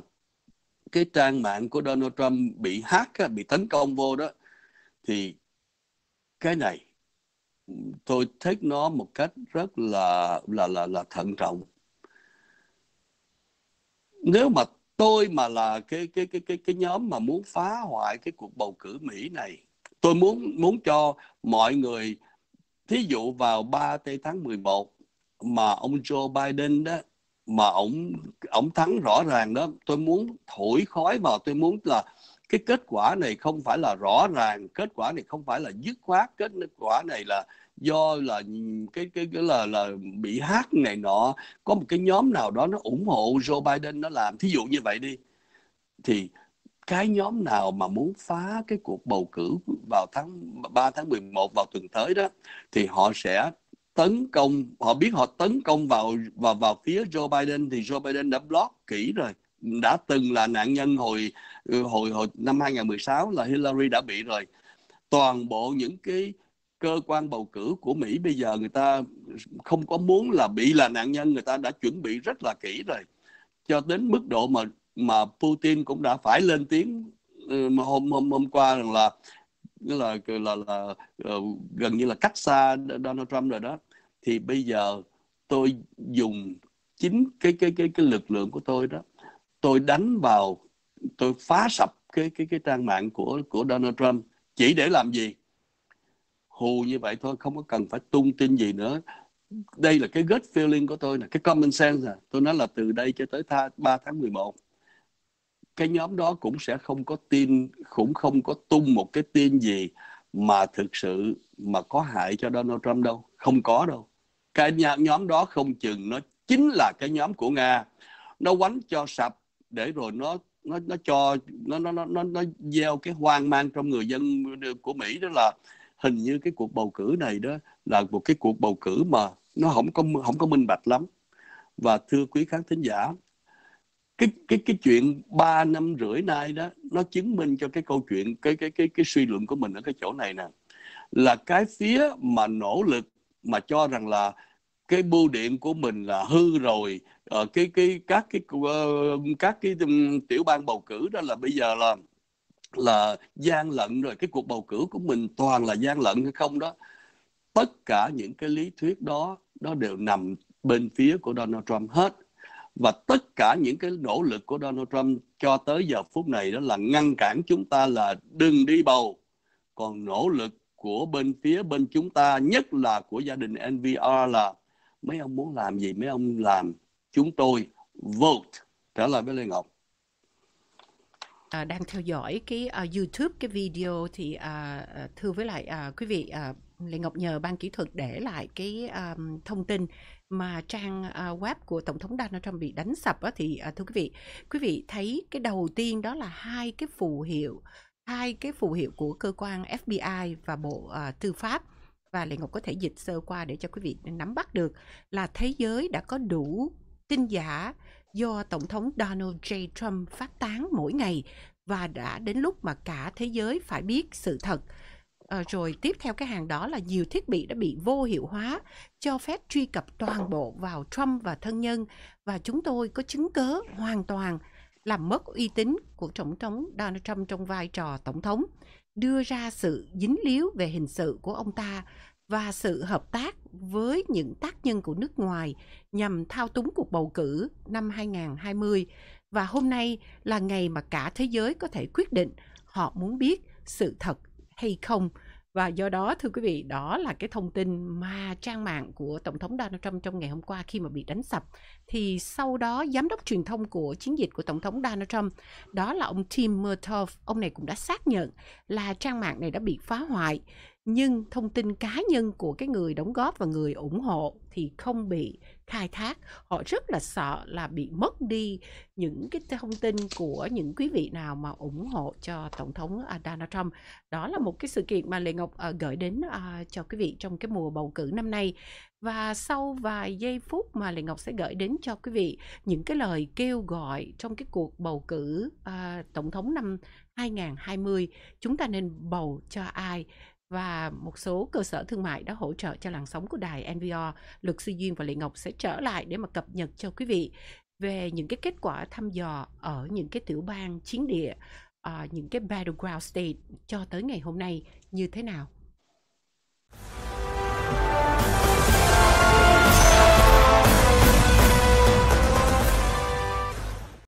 cái trang mạng của Donald Trump bị hack bị tấn công vô đó thì cái này tôi thích nó một cách rất là là là là thận trọng nếu mà tôi mà là cái cái cái cái cái nhóm mà muốn phá hoại cái cuộc bầu cử Mỹ này tôi muốn muốn cho mọi người thí dụ vào 3 tây tháng 11 mà ông Joe Biden đó mà ông ông thắng rõ ràng đó tôi muốn thổi khói vào tôi muốn là cái kết quả này không phải là rõ ràng kết quả này không phải là dứt khoát kết quả này là do là cái cái cái là là bị hát này nọ có một cái nhóm nào đó nó ủng hộ Joe Biden nó làm thí dụ như vậy đi thì cái nhóm nào mà muốn phá cái cuộc bầu cử vào tháng 3 tháng 11 vào tuần tới đó thì họ sẽ tấn công họ biết họ tấn công vào vào vào phía Joe Biden thì Joe Biden đã block kỹ rồi đã từng là nạn nhân hồi ừ, hồi hồi năm 2016 là Hillary đã bị rồi toàn bộ những cái cơ quan bầu cử của Mỹ bây giờ người ta không có muốn là bị là nạn nhân người ta đã chuẩn bị rất là kỹ rồi cho đến mức độ mà mà Putin cũng đã phải lên tiếng ừ, hôm hôm hôm qua rằng là là là, là ờ, gần như là cách xa Donald Trump rồi đó thì bây giờ tôi dùng chính cái cái cái cái lực lượng của tôi đó tôi đánh vào tôi phá sập cái cái cái trang mạng của của Donald Trump chỉ để làm gì hù như vậy thôi không có cần phải tung tin gì nữa đây là cái gut feeling của tôi là cái common sense à. tôi nói là từ đây cho tới tha, 3 tháng 11 cái nhóm đó cũng sẽ không có tin cũng không có tung một cái tin gì mà thực sự mà có hại cho Donald Trump đâu không có đâu cái nhóm đó không chừng nó chính là cái nhóm của Nga nó quánh cho sập để rồi nó nó nó cho nó nó nó nó gieo cái hoang mang trong người dân của Mỹ đó là hình như cái cuộc bầu cử này đó là một cái cuộc bầu cử mà nó không có không có minh bạch lắm và thưa quý khán thính giả cái cái cái chuyện 3 năm rưỡi nay đó nó chứng minh cho cái câu chuyện cái cái cái cái suy luận của mình ở cái chỗ này nè là cái phía mà nỗ lực mà cho rằng là cái bưu điện của mình là hư rồi ở ờ, cái cái các cái ờ, các cái tiểu bang bầu cử đó là bây giờ là là gian lận rồi cái cuộc bầu cử của mình toàn là gian lận hay không đó tất cả những cái lý thuyết đó nó đều nằm bên phía của Donald Trump hết và tất cả những cái nỗ lực của Donald Trump cho tới giờ phút này đó là ngăn cản chúng ta là đừng đi bầu còn nỗ lực của bên phía bên chúng ta nhất là của gia đình NVR là mấy ông muốn làm gì mấy ông làm chúng tôi vote trả lời với Lê Ngọc Ờ, đang theo dõi cái uh, YouTube cái video thì uh, thưa với lại uh, quý vị uh, Lê Ngọc nhờ ban kỹ thuật để lại cái um, thông tin mà trang uh, web của tổng thống Donald Trump bị đánh sập á, thì uh, thưa quý vị, quý vị thấy cái đầu tiên đó là hai cái phù hiệu, hai cái phù hiệu của cơ quan FBI và Bộ uh, Tư pháp và Lê Ngọc có thể dịch sơ qua để cho quý vị nắm bắt được là thế giới đã có đủ tin giả do Tổng thống Donald J. Trump phát tán mỗi ngày và đã đến lúc mà cả thế giới phải biết sự thật. À, rồi tiếp theo cái hàng đó là nhiều thiết bị đã bị vô hiệu hóa, cho phép truy cập toàn bộ vào Trump và thân nhân và chúng tôi có chứng cứ hoàn toàn làm mất uy tín của Tổng thống Donald Trump trong vai trò Tổng thống, đưa ra sự dính líu về hình sự của ông ta và sự hợp tác với những tác nhân của nước ngoài nhằm thao túng cuộc bầu cử năm 2020 và hôm nay là ngày mà cả thế giới có thể quyết định họ muốn biết sự thật hay không và do đó thưa quý vị đó là cái thông tin mà trang mạng của tổng thống Donald Trump trong ngày hôm qua khi mà bị đánh sập thì sau đó giám đốc truyền thông của chiến dịch của tổng thống Donald Trump đó là ông Tim Murtoff ông này cũng đã xác nhận là trang mạng này đã bị phá hoại nhưng thông tin cá nhân của cái người đóng góp và người ủng hộ thì không bị khai thác họ rất là sợ là bị mất đi những cái thông tin của những quý vị nào mà ủng hộ cho tổng thống à, Donald Trump đó là một cái sự kiện mà Lê Ngọc ờ, gửi đến ờ, cho quý vị trong cái mùa bầu cử năm nay và sau vài giây phút mà Lê Ngọc sẽ gửi đến cho quý vị những cái lời kêu gọi trong cái cuộc bầu cử ờ, tổng thống năm 2020 chúng ta nên bầu cho ai và một số cơ sở thương mại đã hỗ trợ cho làn sóng của đài NVR. Luật sư Duyên và Lệ Ngọc sẽ trở lại để mà cập nhật cho quý vị về những cái kết quả thăm dò ở những cái tiểu bang chiến địa, uh, những cái battleground state cho tới ngày hôm nay như thế nào.